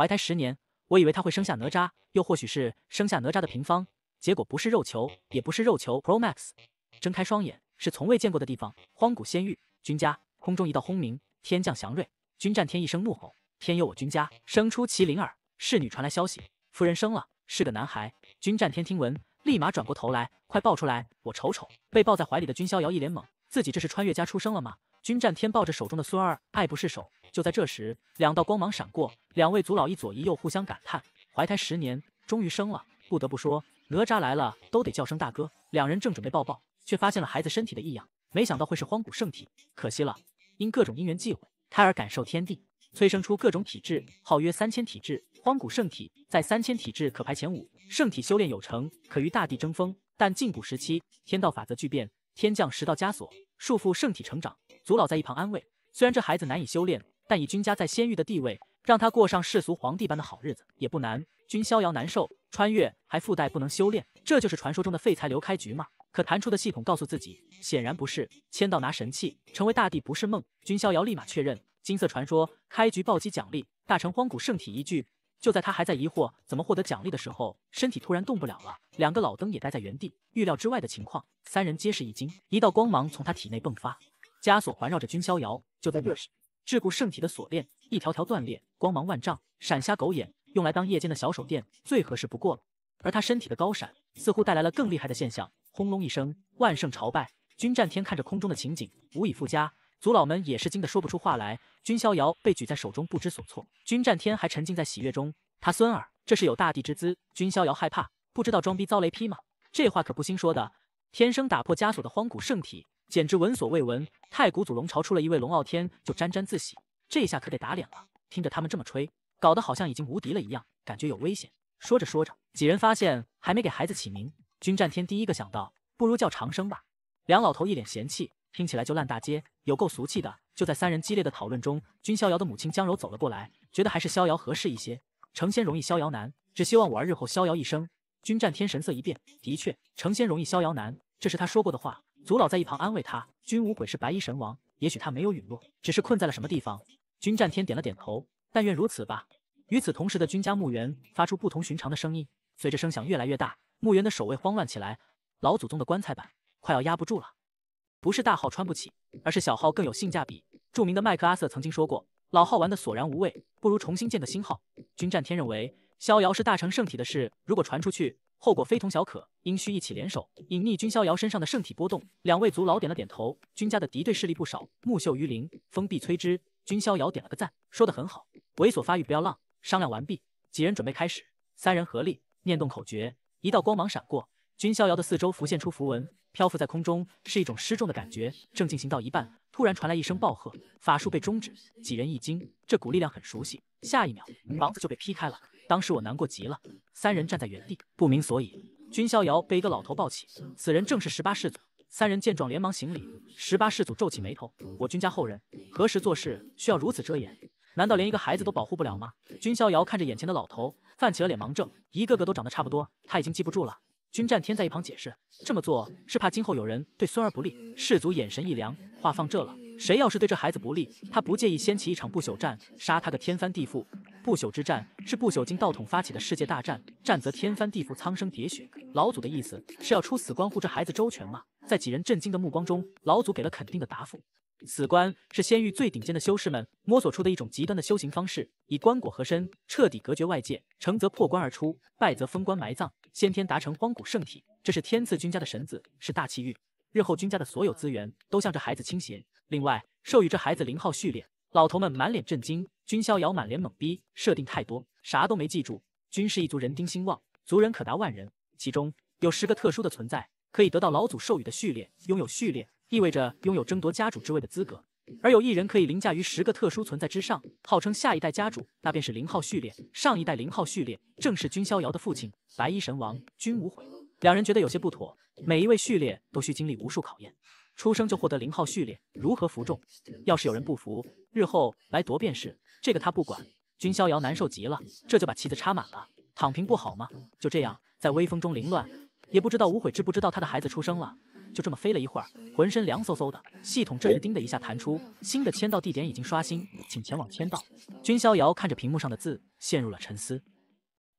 怀胎十年，我以为他会生下哪吒，又或许是生下哪吒的平方。结果不是肉球，也不是肉球 Pro Max。睁开双眼，是从未见过的地方，荒古仙域。君家空中一道轰鸣，天降祥瑞。君战天一声怒吼，天佑我君家，生出麒麟儿。侍女传来消息，夫人生了，是个男孩。君战天听闻，立马转过头来，快抱出来，我瞅瞅。被抱在怀里的君逍遥一脸懵，自己这是穿越家出生了吗？君战天抱着手中的孙儿，爱不释手。就在这时，两道光芒闪过，两位族老一左一右，互相感叹：怀胎十年，终于生了。不得不说，哪吒来了，都得叫声大哥。两人正准备抱抱，却发现了孩子身体的异样。没想到会是荒古圣体，可惜了，因各种因缘际会，胎儿感受天地，催生出各种体质，号约三千体质。荒古圣体在三千体质可排前五，圣体修炼有成，可与大地争锋。但近古时期，天道法则巨变，天降十道枷锁。束缚圣体成长，族老在一旁安慰。虽然这孩子难以修炼，但以君家在仙域的地位，让他过上世俗皇帝般的好日子也不难。君逍遥难受，穿越还附带不能修炼，这就是传说中的废材流开局吗？可弹出的系统告诉自己，显然不是。签到拿神器，成为大帝不是梦。君逍遥立马确认，金色传说开局暴击奖励，大成荒古圣体一句。就在他还在疑惑怎么获得奖励的时候，身体突然动不了了。两个老登也待在原地。预料之外的情况，三人皆是一惊。一道光芒从他体内迸发，枷锁环绕着君逍遥。就在这时，桎梏圣体的锁链一条条断裂，光芒万丈，闪瞎狗眼，用来当夜间的小手电最合适不过了。而他身体的高闪似乎带来了更厉害的现象，轰隆一声，万圣朝拜。君战天看着空中的情景，无以复加。族老们也是惊得说不出话来，君逍遥被举在手中，不知所措。君战天还沉浸在喜悦中，他孙儿这是有大帝之姿。君逍遥害怕，不知道装逼遭雷劈吗？这话可不兴说的，天生打破枷锁的荒古圣体，简直闻所未闻。太古祖龙朝出了一位龙傲天，就沾沾自喜，这下可得打脸了。听着他们这么吹，搞得好像已经无敌了一样，感觉有危险。说着说着，几人发现还没给孩子起名，君战天第一个想到，不如叫长生吧。梁老头一脸嫌弃。听起来就烂大街，有够俗气的。就在三人激烈的讨论中，君逍遥的母亲江柔走了过来，觉得还是逍遥合适一些。成仙容易，逍遥难，只希望我儿日后逍遥一生。君战天神色一变，的确，成仙容易，逍遥难，这是他说过的话。族老在一旁安慰他，君无悔是白衣神王，也许他没有陨落，只是困在了什么地方。君战天点了点头，但愿如此吧。与此同时，的君家墓园发出不同寻常的声音，随着声响越来越大，墓园的守卫慌乱起来，老祖宗的棺材板快要压不住了。不是大号穿不起，而是小号更有性价比。著名的麦克阿瑟曾经说过：“老号玩的索然无味，不如重新建个新号。”君战天认为，逍遥是大成圣体的事，如果传出去，后果非同小可，应需一起联手隐匿君逍遥身上的圣体波动。两位族老点了点头。君家的敌对势力不少，木秀于林，风必摧之。君逍遥点了个赞，说的很好，猥琐发育不要浪。商量完毕，几人准备开始。三人合力念动口诀，一道光芒闪过，君逍遥的四周浮现出符文。漂浮在空中是一种失重的感觉，正进行到一半，突然传来一声暴喝，法术被终止，几人一惊，这股力量很熟悉。下一秒，房子就被劈开了。当时我难过极了，三人站在原地不明所以。君逍遥被一个老头抱起，此人正是十八世祖。三人见状连忙行礼。十八世祖皱起眉头：“我君家后人何时做事需要如此遮掩？难道连一个孩子都保护不了吗？”君逍遥看着眼前的老头，泛起了脸盲症，一个个都长得差不多，他已经记不住了。君战天在一旁解释：“这么做是怕今后有人对孙儿不利。”世祖眼神一凉，话放这了，谁要是对这孩子不利，他不介意掀起一场不朽战，杀他个天翻地覆。不朽之战是不朽金道统发起的世界大战，战则天翻地覆，苍生喋血。老祖的意思是要出死关护这孩子周全吗？在几人震惊的目光中，老祖给了肯定的答复。死关是仙域最顶尖的修士们摸索出的一种极端的修行方式，以棺椁合身，彻底隔绝外界，成则破棺而出，败则封棺埋葬。先天达成荒古圣体，这是天赐君家的神子，是大气运。日后君家的所有资源都向这孩子倾斜。另外，授予这孩子零号序列。老头们满脸震惊，君逍遥满脸懵逼，设定太多，啥都没记住。君氏一族人丁兴旺，族人可达万人，其中有十个特殊的存在可以得到老祖授予的序列。拥有序列，意味着拥有争夺家主之位的资格。而有一人可以凌驾于十个特殊存在之上，号称下一代家主，那便是零号序列。上一代零号序列正是君逍遥的父亲，白衣神王君无悔。两人觉得有些不妥，每一位序列都需经历无数考验，出生就获得零号序列，如何服众？要是有人不服，日后来夺便是。这个他不管。君逍遥难受极了，这就把旗子插满了，躺平不好吗？就这样，在微风中凌乱，也不知道无悔知不知道他的孩子出生了。就这么飞了一会儿，浑身凉飕飕的。系统这时叮的一下弹出，新的签到地点已经刷新，请前往签到。君逍遥看着屏幕上的字，陷入了沉思。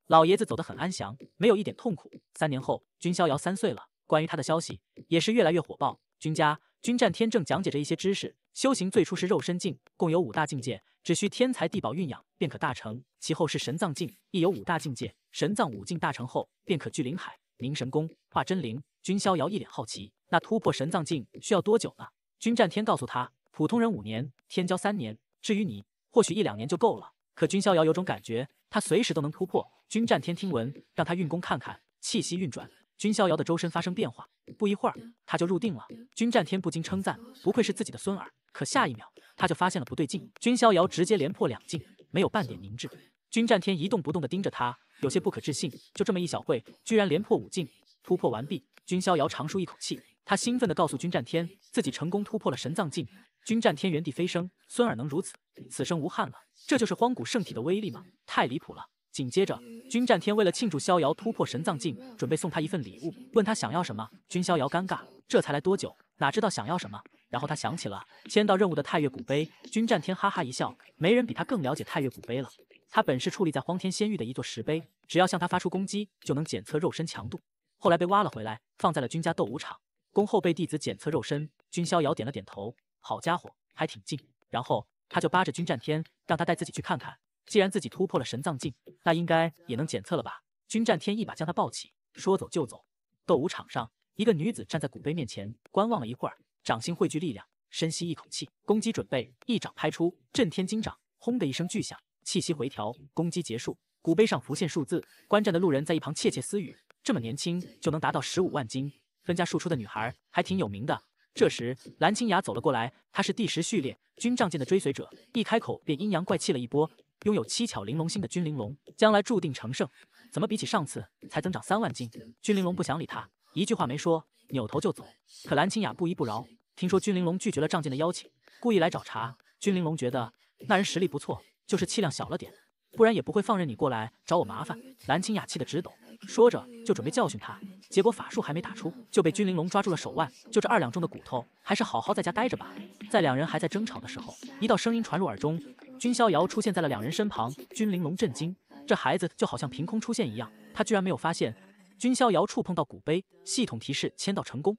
老爷子走得很安详，没有一点痛苦。三年后，君逍遥三岁了，关于他的消息也是越来越火爆。君家君战天正讲解着一些知识：修行最初是肉身境，共有五大境界，只需天才地宝蕴养便可大成；其后是神藏境，亦有五大境界。神藏五境大成后，便可聚灵海、凝神功、化真灵。君逍遥一脸好奇，那突破神藏境需要多久呢？君战天告诉他，普通人五年，天骄三年，至于你，或许一两年就够了。可君逍遥有种感觉，他随时都能突破。君战天听闻，让他运功看看气息运转。君逍遥的周身发生变化，不一会儿他就入定了。君战天不禁称赞，不愧是自己的孙儿。可下一秒他就发现了不对劲，君逍遥直接连破两境，没有半点凝滞。君战天一动不动地盯着他，有些不可置信，就这么一小会，居然连破五境，突破完毕。君逍遥长舒一口气，他兴奋地告诉君战天，自己成功突破了神藏境。君战天原地飞升，孙儿能如此，此生无憾了。这就是荒古圣体的威力吗？太离谱了！紧接着，君战天为了庆祝逍遥突破神藏境，准备送他一份礼物，问他想要什么。君逍遥尴尬，这才来多久，哪知道想要什么？然后他想起了签到任务的太岳古碑。君战天哈哈一笑，没人比他更了解太岳古碑了。他本是矗立在荒天仙域的一座石碑，只要向他发出攻击，就能检测肉身强度。后来被挖了回来，放在了君家斗武场，宫后被弟子检测肉身。君逍遥点了点头，好家伙，还挺近。然后他就扒着君战天，让他带自己去看看。既然自己突破了神藏境，那应该也能检测了吧？君战天一把将他抱起，说走就走。斗武场上，一个女子站在古碑面前，观望了一会儿，掌心汇聚力量，深吸一口气，攻击准备，一掌拍出，震天金掌，轰的一声巨响，气息回调，攻击结束，古碑上浮现数字。观战的路人在一旁窃窃私语。这么年轻就能达到十五万斤分家庶出的女孩还挺有名的。这时，蓝青雅走了过来，她是第十序列军仗剑的追随者，一开口便阴阳怪气了一波。拥有七巧玲珑心的君玲珑，将来注定成圣。怎么比起上次才增长三万斤？君玲珑不想理他，一句话没说，扭头就走。可蓝青雅不依不饶，听说君玲珑拒绝了仗剑的邀请，故意来找茬。君玲珑觉得那人实力不错，就是气量小了点。不然也不会放任你过来找我麻烦。蓝清雅气得直抖，说着就准备教训他，结果法术还没打出，就被君玲珑抓住了手腕。就这二两重的骨头，还是好好在家待着吧。在两人还在争吵的时候，一道声音传入耳中，君逍遥出现在了两人身旁。君玲珑震惊，这孩子就好像凭空出现一样，他居然没有发现。君逍遥触碰到古碑，系统提示签到成功。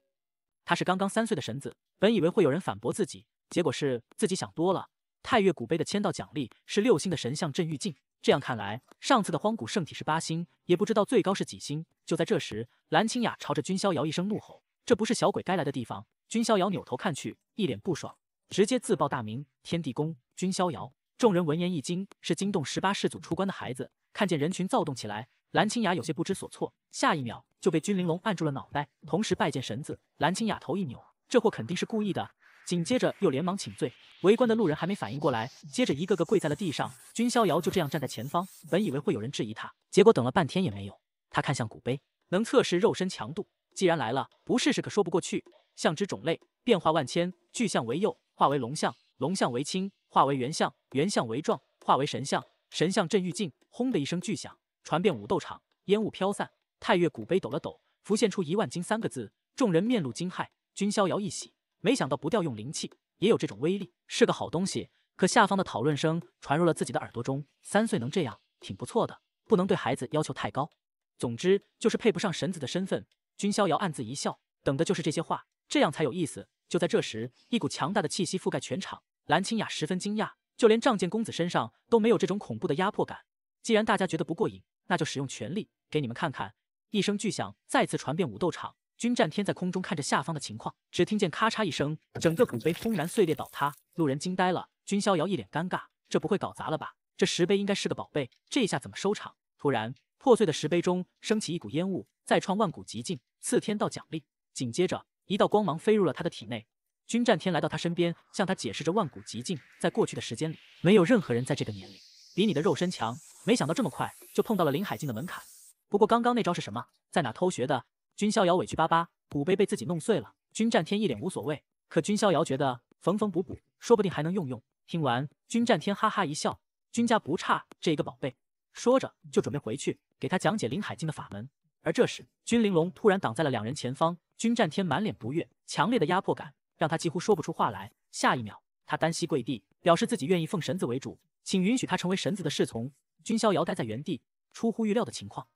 他是刚刚三岁的神子，本以为会有人反驳自己，结果是自己想多了。太岳古碑的签到奖励是六星的神像镇狱镜。这样看来，上次的荒古圣体是八星，也不知道最高是几星。就在这时，蓝青雅朝着君逍遥一声怒吼：“这不是小鬼该来的地方！”君逍遥扭头看去，一脸不爽，直接自报大名：“天地宫君逍遥。”众人闻言一惊，是惊动十八世祖出关的孩子。看见人群躁动起来，蓝青雅有些不知所措，下一秒就被君玲珑按住了脑袋，同时拜见神子。蓝青雅头一扭，这货肯定是故意的。紧接着又连忙请罪，围观的路人还没反应过来，接着一个个跪在了地上。君逍遥就这样站在前方，本以为会有人质疑他，结果等了半天也没有。他看向古碑，能测试肉身强度，既然来了，不试试可说不过去。象之种类变化万千，巨象为右，化为龙象；龙象为轻，化为猿象；猿象为壮，化为神象；神象震欲境。轰的一声巨响，传遍武斗场，烟雾飘散，太岳古碑抖了抖，浮现出一万斤三个字。众人面露惊骇，君逍遥一喜。没想到不调用灵气也有这种威力，是个好东西。可下方的讨论声传入了自己的耳朵中，三岁能这样，挺不错的，不能对孩子要求太高。总之就是配不上神子的身份。君逍遥暗自一笑，等的就是这些话，这样才有意思。就在这时，一股强大的气息覆盖全场，蓝清雅十分惊讶，就连仗剑公子身上都没有这种恐怖的压迫感。既然大家觉得不过瘾，那就使用全力，给你们看看。一声巨响再次传遍武斗场。君战天在空中看着下方的情况，只听见咔嚓一声，整个古碑轰然碎裂倒塌，路人惊呆了。君逍遥一脸尴尬，这不会搞砸了吧？这石碑应该是个宝贝，这一下怎么收场？突然，破碎的石碑中升起一股烟雾，再创万古极境，赐天道奖励。紧接着，一道光芒飞入了他的体内。君战天来到他身边，向他解释着万古极境。在过去的时间里，没有任何人在这个年龄比你的肉身强。没想到这么快就碰到了林海境的门槛。不过刚刚那招是什么？在哪偷学的？君逍遥委屈巴巴，古碑被自己弄碎了。君战天一脸无所谓，可君逍遥觉得缝缝补补，说不定还能用用。听完，君战天哈哈一笑：“君家不差这一个宝贝。”说着就准备回去给他讲解林海境的法门。而这时，君玲珑突然挡在了两人前方。君战天满脸不悦，强烈的压迫感让他几乎说不出话来。下一秒，他单膝跪地，表示自己愿意奉神子为主，请允许他成为神子的侍从。君逍遥待在原地，出乎预料的情况，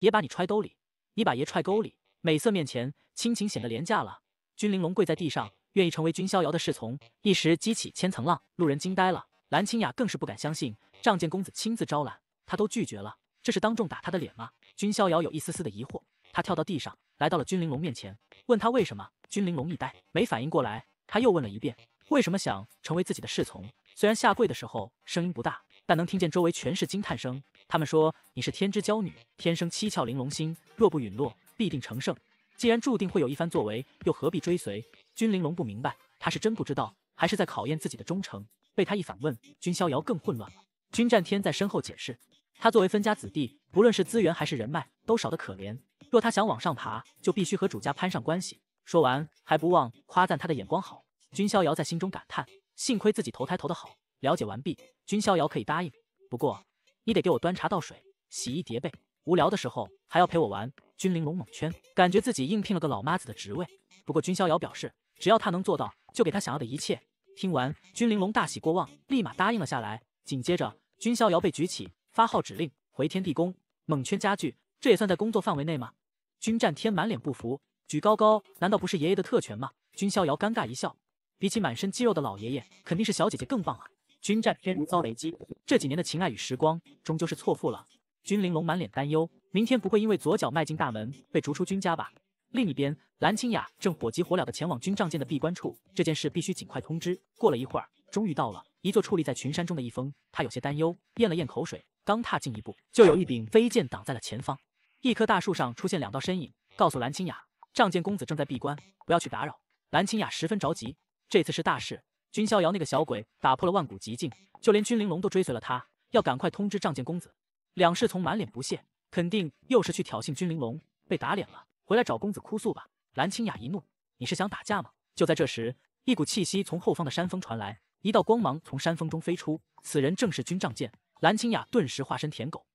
爷把你揣兜里，你把爷揣沟里。美色面前，亲情显得廉价了。君玲珑跪在地上，愿意成为君逍遥的侍从，一时激起千层浪。路人惊呆了，蓝清雅更是不敢相信，仗剑公子亲自招揽，他都拒绝了，这是当众打他的脸吗？君逍遥有一丝丝的疑惑，他跳到地上，来到了君玲珑面前，问他为什么。君玲珑一呆，没反应过来，他又问了一遍，为什么想成为自己的侍从？虽然下跪的时候声音不大，但能听见周围全是惊叹声。他们说你是天之娇女，天生七窍玲珑心，若不陨落。必定成胜。既然注定会有一番作为，又何必追随？君玲珑不明白，他是真不知道，还是在考验自己的忠诚？被他一反问，君逍遥更混乱了。君战天在身后解释，他作为分家子弟，不论是资源还是人脉，都少得可怜。若他想往上爬，就必须和主家攀上关系。说完，还不忘夸赞他的眼光好。君逍遥在心中感叹，幸亏自己投胎投得好。了解完毕，君逍遥可以答应，不过你得给我端茶倒水、洗衣叠被，无聊的时候还要陪我玩。君玲珑懵圈，感觉自己应聘了个老妈子的职位。不过君逍遥表示，只要他能做到，就给他想要的一切。听完，君玲珑大喜过望，立马答应了下来。紧接着，君逍遥被举起，发号指令回天地宫。懵圈加剧，这也算在工作范围内吗？君战天满脸不服，举高高，难道不是爷爷的特权吗？君逍遥尴尬一笑，比起满身肌肉的老爷爷，肯定是小姐姐更棒啊。君战天遭雷击，这几年的情爱与时光，终究是错付了。君玲珑满脸担忧，明天不会因为左脚迈进大门被逐出君家吧？另一边，蓝清雅正火急火燎地前往君仗剑的闭关处，这件事必须尽快通知。过了一会儿，终于到了一座矗立在群山中的一峰，她有些担忧，咽了咽口水，刚踏进一步，就有一柄飞剑挡在了前方。一棵大树上出现两道身影，告诉蓝清雅，仗剑公子正在闭关，不要去打扰。蓝清雅十分着急，这次是大事，君逍遥那个小鬼打破了万古极境，就连君玲珑都追随了他，要赶快通知仗剑公子。两侍从满脸不屑，肯定又是去挑衅君玲珑，被打脸了，回来找公子哭诉吧。蓝清雅一怒：“你是想打架吗？”就在这时，一股气息从后方的山峰传来，一道光芒从山峰中飞出，此人正是军帐剑。蓝清雅顿时化身舔狗，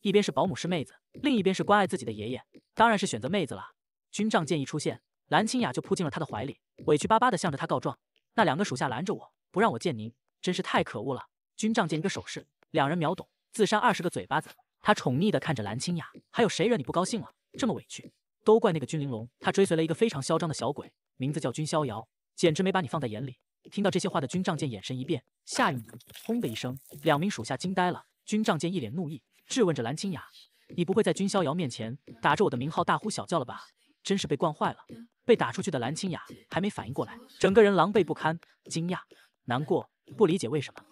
一边是保姆师妹子，另一边是关爱自己的爷爷，当然是选择妹子了。军帐剑一出现，蓝清雅就扑进了他的怀里，委屈巴巴的向着他告状：“那两个属下拦着我，不让我见您，真是太可恶了。”军帐剑一个手势，两人秒懂。自扇二十个嘴巴子，他宠溺地看着蓝清雅，还有谁惹你不高兴了？这么委屈，都怪那个君玲珑，他追随了一个非常嚣张的小鬼，名字叫君逍遥，简直没把你放在眼里。听到这些话的君仗见眼神一变，下一秒，轰的一声，两名属下惊呆了。君仗见一脸怒意，质问着蓝清雅：“你不会在君逍遥面前打着我的名号大呼小叫了吧？真是被惯坏了。”被打出去的蓝清雅还没反应过来，整个人狼狈不堪，惊讶、难过、不理解为什么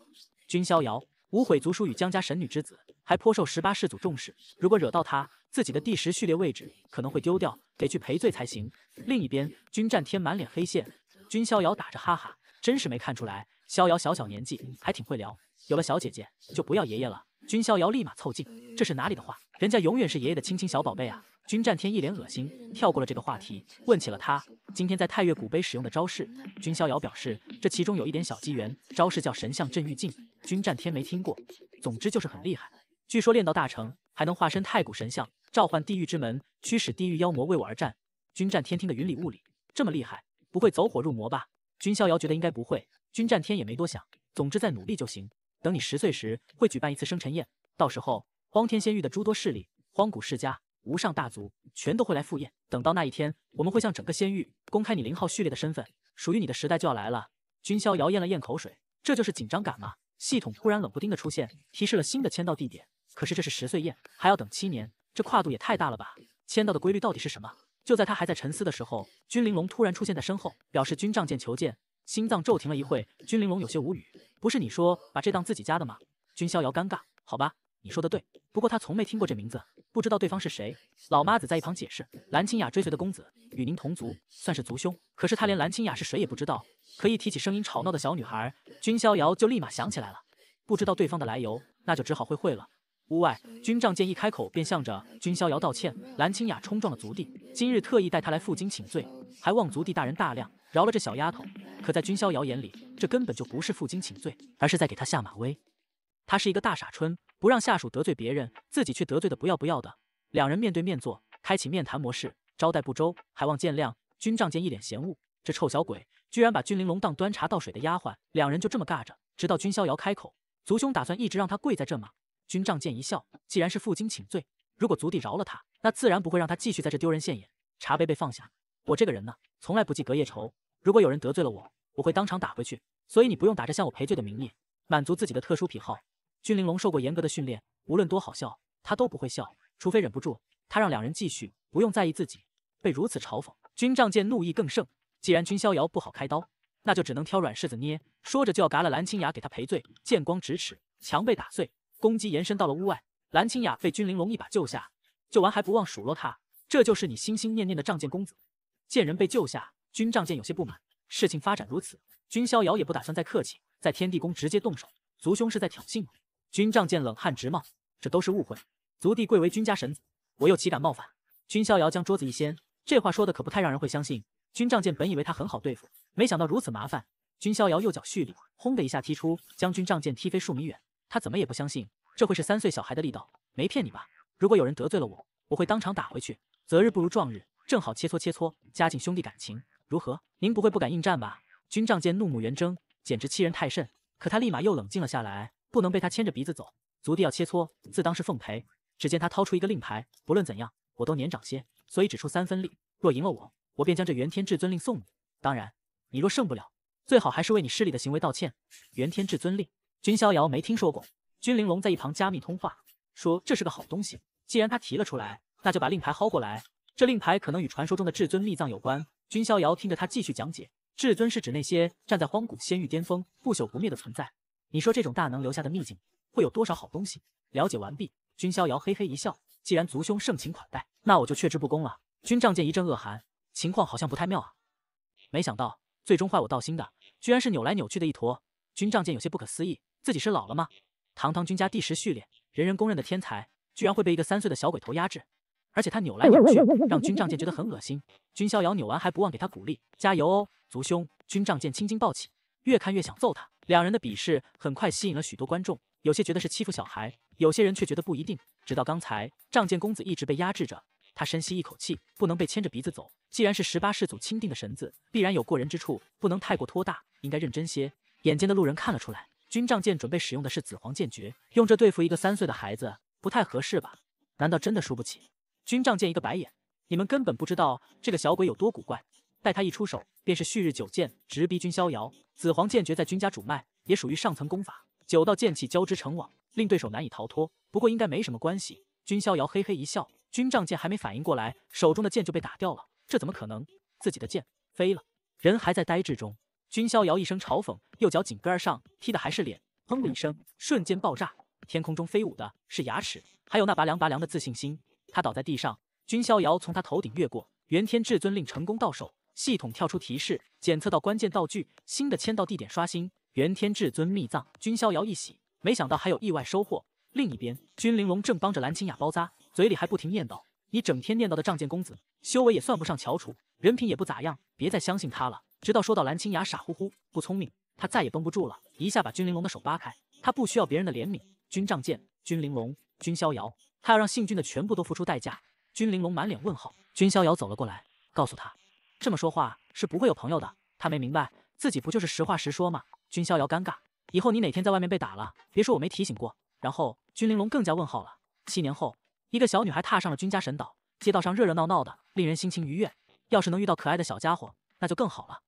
君逍遥。无悔族叔与江家神女之子，还颇受十八世祖重视。如果惹到他，自己的第十序列位置可能会丢掉，得去赔罪才行。另一边，君战天满脸黑线，君逍遥打着哈哈，真是没看出来，逍遥小小年纪还挺会聊。有了小姐姐，就不要爷爷了。君逍遥立马凑近：“这是哪里的话？人家永远是爷爷的亲亲小宝贝啊！”君战天一脸恶心，跳过了这个话题，问起了他今天在太岳古碑使用的招式。君逍遥表示，这其中有一点小机缘，招式叫神像镇狱镜。君战天没听过，总之就是很厉害。据说练到大成，还能化身太古神像，召唤地狱之门，驱使地狱妖魔为我而战。君战天听得云里雾里，这么厉害，不会走火入魔吧？君逍遥觉得应该不会。君战天也没多想，总之在努力就行。等你十岁时，会举办一次生辰宴，到时候荒天仙域的诸多势力，荒古世家。无上大族全都会来赴宴，等到那一天，我们会向整个仙域公开你零号序列的身份，属于你的时代就要来了。君逍遥咽了咽口水，这就是紧张感吗？系统突然冷不丁的出现，提示了新的签到地点。可是这是十岁宴，还要等七年，这跨度也太大了吧？签到的规律到底是什么？就在他还在沉思的时候，君玲珑突然出现在身后，表示君仗见求见。心脏骤停了一会，君玲珑有些无语，不是你说把这当自己家的吗？君逍遥尴尬，好吧。你说的对，不过他从没听过这名字，不知道对方是谁。老妈子在一旁解释，蓝青雅追随的公子与您同族，算是族兄。可是他连蓝青雅是谁也不知道。可一提起声音吵闹的小女孩，君逍遥就立马想起来了。不知道对方的来由，那就只好会会了。屋外，军仗剑一开口便向着君逍遥道歉，蓝青雅冲撞了族弟，今日特意带他来负荆请罪，还望族弟大人大量，饶了这小丫头。可在君逍遥眼里，这根本就不是负荆请罪，而是在给他下马威。他是一个大傻春，不让下属得罪别人，自己却得罪的不要不要的。两人面对面坐，开启面谈模式，招待不周，还望见谅。君仗见一脸嫌恶，这臭小鬼居然把君玲珑当端茶倒水的丫鬟。两人就这么尬着，直到君逍遥开口：“族兄打算一直让他跪在这吗？”君仗见一笑，既然是负荆请罪，如果族弟饶了他，那自然不会让他继续在这丢人现眼。茶杯被放下，我这个人呢，从来不记隔夜仇。如果有人得罪了我，我会当场打回去，所以你不用打着向我赔罪的名义，满足自己的特殊癖好。君玲珑受过严格的训练，无论多好笑，他都不会笑，除非忍不住。他让两人继续，不用在意自己被如此嘲讽。军仗剑怒意更盛，既然君逍遥不好开刀，那就只能挑软柿子捏。说着就要嘎了蓝青雅，给他赔罪。剑光直尺，墙被打碎，攻击延伸到了屋外。蓝青雅被君玲珑一把救下，救完还不忘数落他：“这就是你心心念念的仗剑公子。”见人被救下，君仗剑有些不满。事情发展如此，君逍遥也不打算再客气，在天地宫直接动手。族兄是在挑衅吗？军帐见冷汗直冒，这都是误会。族弟贵为君家神子，我又岂敢冒犯？君逍遥将桌子一掀，这话说的可不太让人会相信。军帐见本以为他很好对付，没想到如此麻烦。君逍遥右脚蓄力，轰的一下踢出，将军仗剑踢飞数米远。他怎么也不相信这会是三岁小孩的力道，没骗你吧？如果有人得罪了我，我会当场打回去。择日不如撞日，正好切磋切磋，加进兄弟感情，如何？您不会不敢应战吧？军仗见怒目圆睁，简直欺人太甚。可他立马又冷静了下来。不能被他牵着鼻子走，族弟要切磋，自当是奉陪。只见他掏出一个令牌，不论怎样，我都年长些，所以只出三分力。若赢了我，我便将这元天至尊令送你。当然，你若胜不了，最好还是为你失礼的行为道歉。元天至尊令，君逍遥没听说过。君玲珑在一旁加密通话，说这是个好东西。既然他提了出来，那就把令牌薅过来。这令牌可能与传说中的至尊秘藏有关。君逍遥听着他继续讲解，至尊是指那些站在荒古仙域巅峰、不朽不灭的存在。你说这种大能留下的秘境会有多少好东西？了解完毕，君逍遥嘿嘿一笑，既然族兄盛情款待，那我就却之不恭了。军仗剑一阵恶寒，情况好像不太妙啊！没想到最终坏我道心的，居然是扭来扭去的一坨。军仗剑有些不可思议，自己是老了吗？堂堂君家第十序列，人人公认的天才，居然会被一个三岁的小鬼头压制，而且他扭来扭去，让军仗剑觉得很恶心。君逍遥扭完还不忘给他鼓励，加油哦，族兄！军仗剑青筋暴起，越看越想揍他。两人的比试很快吸引了许多观众，有些觉得是欺负小孩，有些人却觉得不一定。直到刚才，仗剑公子一直被压制着，他深吸一口气，不能被牵着鼻子走。既然是十八世祖钦定的神子，必然有过人之处，不能太过拖大，应该认真些。眼尖的路人看了出来，军仗剑准备使用的是紫黄剑诀，用这对付一个三岁的孩子，不太合适吧？难道真的输不起？军仗剑一个白眼，你们根本不知道这个小鬼有多古怪。待他一出手，便是旭日九剑直逼君逍遥。紫皇剑诀在君家主脉，也属于上层功法。九道剑气交织成网，令对手难以逃脱。不过应该没什么关系。君逍遥嘿嘿一笑，军杖剑还没反应过来，手中的剑就被打掉了。这怎么可能？自己的剑飞了，人还在呆滞中。君逍遥一声嘲讽，右脚紧跟而上，踢的还是脸。砰的一声，瞬间爆炸。天空中飞舞的是牙齿，还有那拔凉拔凉的自信心。他倒在地上，君逍遥从他头顶越过，元天至尊令成功到手。系统跳出提示，检测到关键道具，新的签到地点刷新。元天至尊秘藏，君逍遥一喜，没想到还有意外收获。另一边，君玲珑正帮着蓝青雅包扎，嘴里还不停念叨：“你整天念叨的仗剑公子，修为也算不上翘楚，人品也不咋样，别再相信他了。”直到说到蓝青雅傻乎乎、不聪明，他再也绷不住了，一下把君玲珑的手扒开。他不需要别人的怜悯。君仗剑，君玲珑，君逍遥，他要让姓君的全部都付出代价。君玲珑满脸问号，君逍遥走了过来，告诉他。这么说话是不会有朋友的。他没明白，自己不就是实话实说吗？君逍遥尴尬。以后你哪天在外面被打了，别说我没提醒过。然后君玲珑更加问号了。七年后，一个小女孩踏上了君家神岛，街道上热热闹闹的，令人心情愉悦。要是能遇到可爱的小家伙，那就更好了。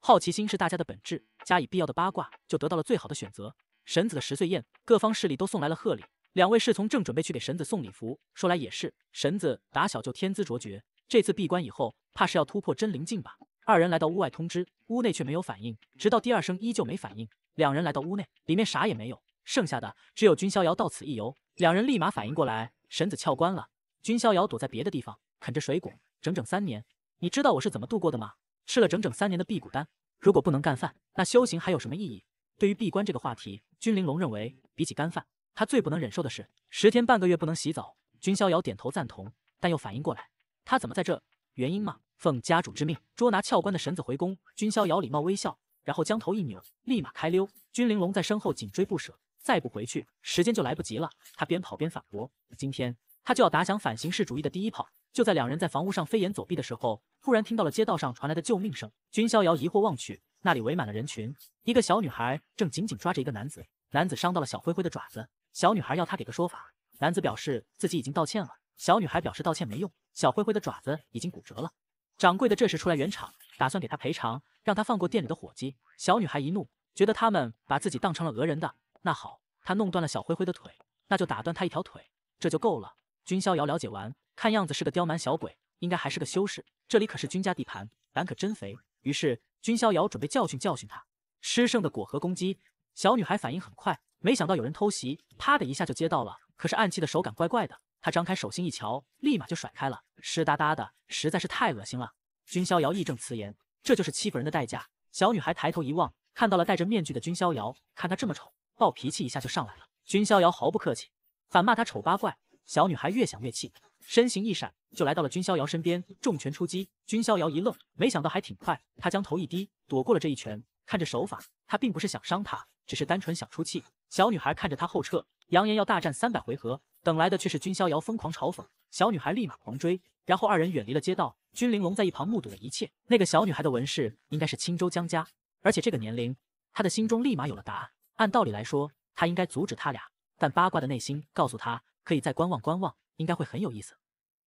好奇心是大家的本质，加以必要的八卦，就得到了最好的选择。神子的十岁宴，各方势力都送来了贺礼。两位侍从正准备去给神子送礼服。说来也是，神子打小就天资卓绝。这次闭关以后，怕是要突破真灵境吧？二人来到屋外通知，屋内却没有反应。直到第二声依旧没反应，两人来到屋内，里面啥也没有，剩下的只有君逍遥到此一游。两人立马反应过来，神子撬关了。君逍遥躲在别的地方啃着水果，整整三年。你知道我是怎么度过的吗？吃了整整三年的辟谷丹。如果不能干饭，那修行还有什么意义？对于闭关这个话题，君玲珑认为，比起干饭，他最不能忍受的是十天半个月不能洗澡。君逍遥点头赞同，但又反应过来。他怎么在这？原因嘛，奉家主之命捉拿翘官的神子回宫。君逍遥礼貌微笑，然后将头一扭，立马开溜。君玲珑在身后紧追不舍，再不回去，时间就来不及了。他边跑边反驳，今天他就要打响反形式主义的第一炮。就在两人在房屋上飞檐走壁的时候，突然听到了街道上传来的救命声。君逍遥疑惑望去，那里围满了人群，一个小女孩正紧紧抓着一个男子，男子伤到了小灰灰的爪子，小女孩要他给个说法，男子表示自己已经道歉了。小女孩表示道歉没用，小灰灰的爪子已经骨折了。掌柜的这时出来圆场，打算给他赔偿，让他放过店里的伙计。小女孩一怒，觉得他们把自己当成了讹人的。那好，他弄断了小灰灰的腿，那就打断他一条腿，这就够了。君逍遥了解完，看样子是个刁蛮小鬼，应该还是个修士。这里可是君家地盘，胆可真肥。于是君逍遥准备教训教训他。吃剩的果核攻击，小女孩反应很快，没想到有人偷袭，啪的一下就接到了。可是暗器的手感怪怪的。他张开手心一瞧，立马就甩开了，湿哒哒的，实在是太恶心了。君逍遥义正辞严，这就是欺负人的代价。小女孩抬头一望，看到了戴着面具的君逍遥，看他这么丑，暴脾气一下就上来了。君逍遥毫不客气，反骂他丑八怪。小女孩越想越气，身形一闪就来到了君逍遥身边，重拳出击。君逍遥一愣，没想到还挺快，他将头一低，躲过了这一拳。看着手法，他并不是想伤她，只是单纯想出气。小女孩看着他后撤。扬言要大战三百回合，等来的却是君逍遥疯狂嘲讽。小女孩立马狂追，然后二人远离了街道。君玲珑在一旁目睹了一切。那个小女孩的纹饰应该是青州江家，而且这个年龄，她的心中立马有了答案。按道理来说，她应该阻止他俩，但八卦的内心告诉她，可以再观望观望，应该会很有意思。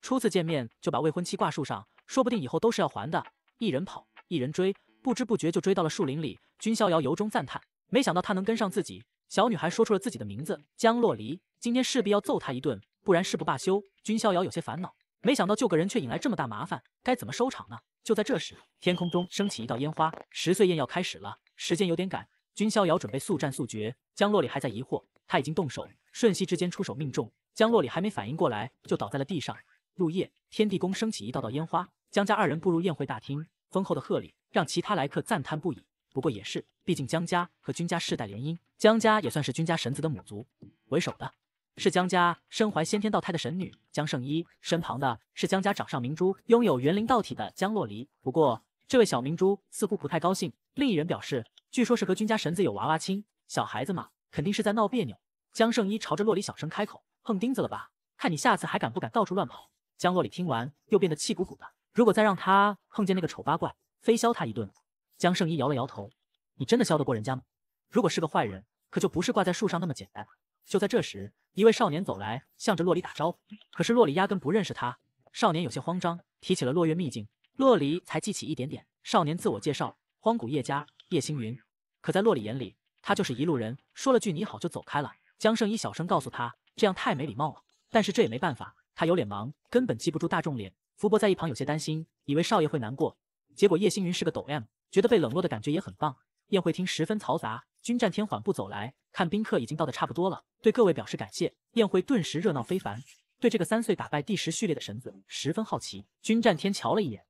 初次见面就把未婚妻挂树上，说不定以后都是要还的。一人跑，一人追，不知不觉就追到了树林里。君逍遥由衷赞叹，没想到他能跟上自己。小女孩说出了自己的名字江洛离，今天势必要揍她一顿，不然誓不罢休。君逍遥有些烦恼，没想到救个人却引来这么大麻烦，该怎么收场呢？就在这时，天空中升起一道烟花，十岁宴要开始了，时间有点赶，君逍遥准备速战速决。江洛里还在疑惑，他已经动手，瞬息之间出手命中，江洛里还没反应过来，就倒在了地上。入夜，天地宫升起一道道烟花，江家二人步入宴会大厅，丰厚的贺礼让其他来客赞叹不已。不过也是，毕竟江家和君家世代联姻，江家也算是君家神子的母族。为首的，是江家身怀先天道胎的神女江圣依，身旁的是江家长上明珠，拥有元灵道体的江洛离。不过这位小明珠似乎不太高兴。另一人表示，据说是和君家神子有娃娃亲，小孩子嘛，肯定是在闹别扭。江圣依朝着洛离小声开口：“碰钉子了吧？看你下次还敢不敢到处乱跑。”江洛离听完，又变得气鼓鼓的。如果再让他碰见那个丑八怪，非削他一顿。江圣依摇了摇头：“你真的削得过人家吗？如果是个坏人，可就不是挂在树上那么简单就在这时，一位少年走来，向着洛里打招呼。可是洛里压根不认识他。少年有些慌张，提起了落月秘境，洛璃才记起一点点。少年自我介绍：“荒古叶家叶星云。”可在洛里眼里，他就是一路人，说了句“你好”就走开了。江圣依小声告诉他：“这样太没礼貌了。”但是这也没办法，他有脸盲，根本记不住大众脸。福伯在一旁有些担心，以为少爷会难过。结果叶星云是个抖 M。觉得被冷落的感觉也很棒。宴会厅十分嘈杂，君战天缓步走来，看宾客已经到的差不多了，对各位表示感谢。宴会顿时热闹非凡。对这个三岁打败第十序列的神子十分好奇。君战天瞧了一眼，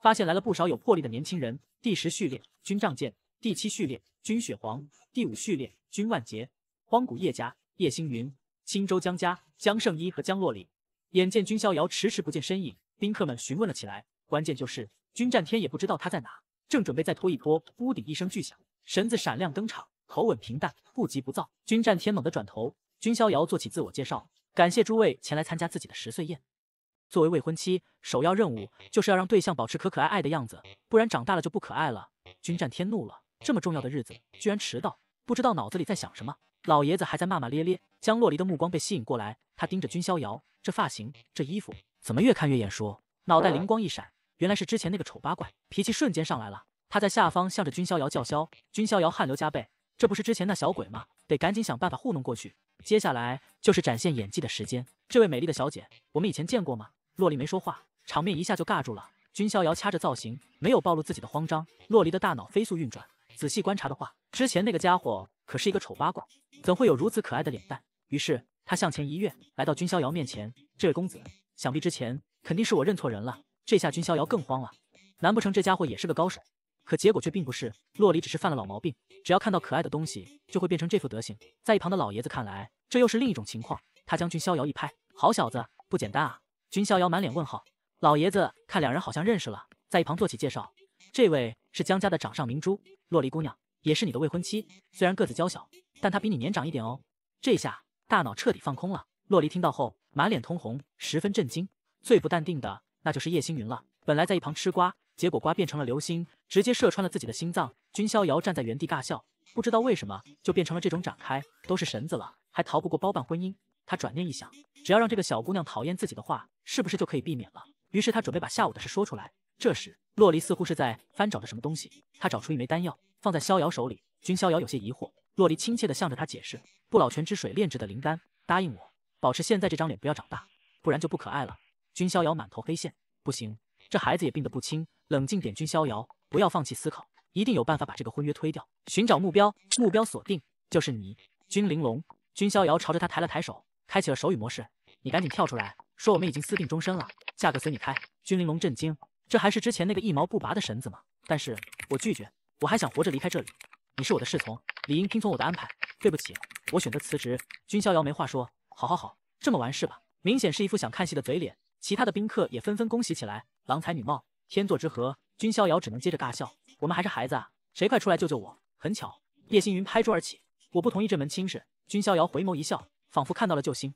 发现来了不少有魄力的年轻人。第十序列君仗剑，第七序列君雪皇，第五序列君万劫，荒古叶家叶星云，青州江家江圣一和江洛里。眼见君逍遥迟迟不见身影，宾客们询问了起来。关键就是君战天也不知道他在哪。正准备再拖一拖，屋顶一声巨响，绳子闪亮登场，口吻平淡，不急不躁。君战天猛地转头，君逍遥做起自我介绍，感谢诸位前来参加自己的十岁宴。作为未婚妻，首要任务就是要让对象保持可可爱爱的样子，不然长大了就不可爱了。君战天怒了，这么重要的日子居然迟到，不知道脑子里在想什么。老爷子还在骂骂咧咧，江洛离的目光被吸引过来，他盯着君逍遥，这发型，这衣服，怎么越看越眼熟？脑袋灵光一闪。原来是之前那个丑八怪，脾气瞬间上来了。他在下方向着君逍遥叫嚣，君逍遥汗流浃背。这不是之前那小鬼吗？得赶紧想办法糊弄过去。接下来就是展现演技的时间。这位美丽的小姐，我们以前见过吗？洛丽没说话，场面一下就尬住了。君逍遥掐着造型，没有暴露自己的慌张。洛丽的大脑飞速运转，仔细观察的话，之前那个家伙可是一个丑八怪，怎会有如此可爱的脸蛋？于是他向前一跃，来到君逍遥面前。这位公子，想必之前肯定是我认错人了。这下君逍遥更慌了，难不成这家伙也是个高手？可结果却并不是，洛璃只是犯了老毛病，只要看到可爱的东西就会变成这副德行。在一旁的老爷子看来，这又是另一种情况。他将君逍遥一拍，好小子，不简单啊！君逍遥满脸问号。老爷子看两人好像认识了，在一旁做起介绍：“这位是江家的掌上明珠，洛璃姑娘，也是你的未婚妻。虽然个子娇小，但她比你年长一点哦。”这下大脑彻底放空了。洛璃听到后，满脸通红，十分震惊。最不淡定的。那就是叶星云了。本来在一旁吃瓜，结果瓜变成了流星，直接射穿了自己的心脏。君逍遥站在原地尬笑，不知道为什么就变成了这种展开，都是神子了，还逃不过包办婚姻。他转念一想，只要让这个小姑娘讨厌自己的话，是不是就可以避免了？于是他准备把下午的事说出来。这时，洛璃似乎是在翻找着什么东西，他找出一枚丹药，放在逍遥手里。君逍遥有些疑惑，洛璃亲切的向着他解释：“不老泉之水炼制的灵丹，答应我，保持现在这张脸不要长大，不然就不可爱了。”君逍遥满头黑线，不行，这孩子也病得不轻。冷静点，君逍遥，不要放弃思考，一定有办法把这个婚约推掉。寻找目标，目标锁定就是你，君玲珑。君逍遥朝着他抬了抬手，开启了手语模式。你赶紧跳出来，说我们已经私定终身了，价格随你开。君玲珑震惊，这还是之前那个一毛不拔的神子吗？但是，我拒绝，我还想活着离开这里。你是我的侍从，理应听从我的安排。对不起，我选择辞职。君逍遥没话说，好好好，这么完事吧。明显是一副想看戏的嘴脸。其他的宾客也纷纷恭喜起来，郎才女貌，天作之合。君逍遥只能接着尬笑。我们还是孩子，啊，谁快出来救救我！很巧，叶星云拍桌而起，我不同意这门亲事。君逍遥回眸一笑，仿佛看到了救星。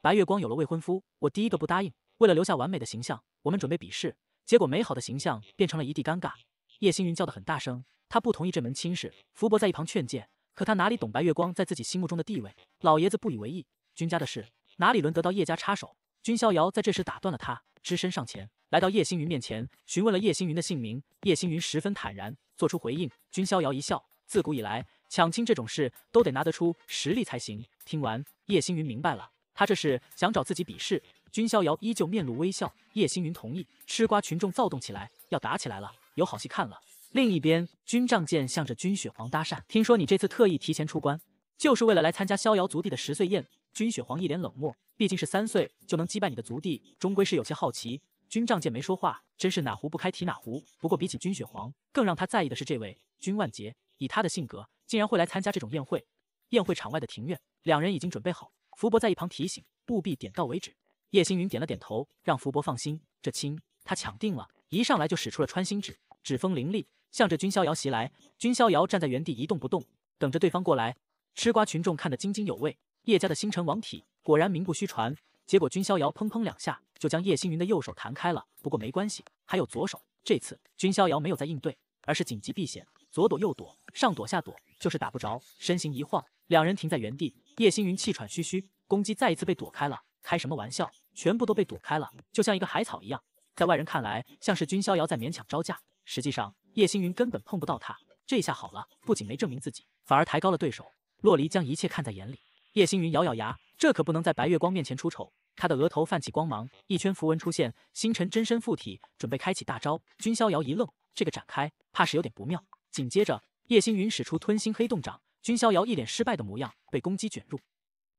白月光有了未婚夫，我第一个不答应。为了留下完美的形象，我们准备比试，结果美好的形象变成了一地尴尬。叶星云叫得很大声，他不同意这门亲事。福伯在一旁劝谏，可他哪里懂白月光在自己心目中的地位？老爷子不以为意，君家的事哪里轮得到叶家插手？君逍遥在这时打断了他，只身上前来到叶星云面前，询问了叶星云的姓名。叶星云十分坦然，做出回应。君逍遥一笑，自古以来抢亲这种事都得拿得出实力才行。听完，叶星云明白了，他这是想找自己比试。君逍遥依旧面露微笑。叶星云同意。吃瓜群众躁动起来，要打起来了，有好戏看了。另一边，军仗剑向着君雪皇搭讪，听说你这次特意提前出关，就是为了来参加逍遥族弟的十岁宴。君雪皇一脸冷漠，毕竟是三岁就能击败你的族弟，终归是有些好奇。君仗见没说话，真是哪壶不开提哪壶。不过比起君雪皇，更让他在意的是这位君万杰。以他的性格，竟然会来参加这种宴会。宴会场外的庭院，两人已经准备好。福伯在一旁提醒：“务必点到为止。”叶星云点了点头，让福伯放心，这亲他抢定了。一上来就使出了穿心指，指风凌厉，向着君逍遥袭来。君逍遥站在原地一动不动，等着对方过来。吃瓜群众看得津津有味。叶家的星辰王体果然名不虚传，结果君逍遥砰砰两下就将叶星云的右手弹开了。不过没关系，还有左手。这次君逍遥没有在应对，而是紧急避险，左躲右躲，上躲下躲，就是打不着。身形一晃，两人停在原地。叶星云气喘吁吁，攻击再一次被躲开了。开什么玩笑，全部都被躲开了，就像一个海草一样。在外人看来，像是君逍遥在勉强招架，实际上叶星云根本碰不到他。这下好了，不仅没证明自己，反而抬高了对手。洛璃将一切看在眼里。叶星云咬咬牙，这可不能在白月光面前出丑。他的额头泛起光芒，一圈符文出现，星辰真身附体，准备开启大招。君逍遥一愣，这个展开怕是有点不妙。紧接着，叶星云使出吞星黑洞掌，君逍遥一脸失败的模样，被攻击卷入。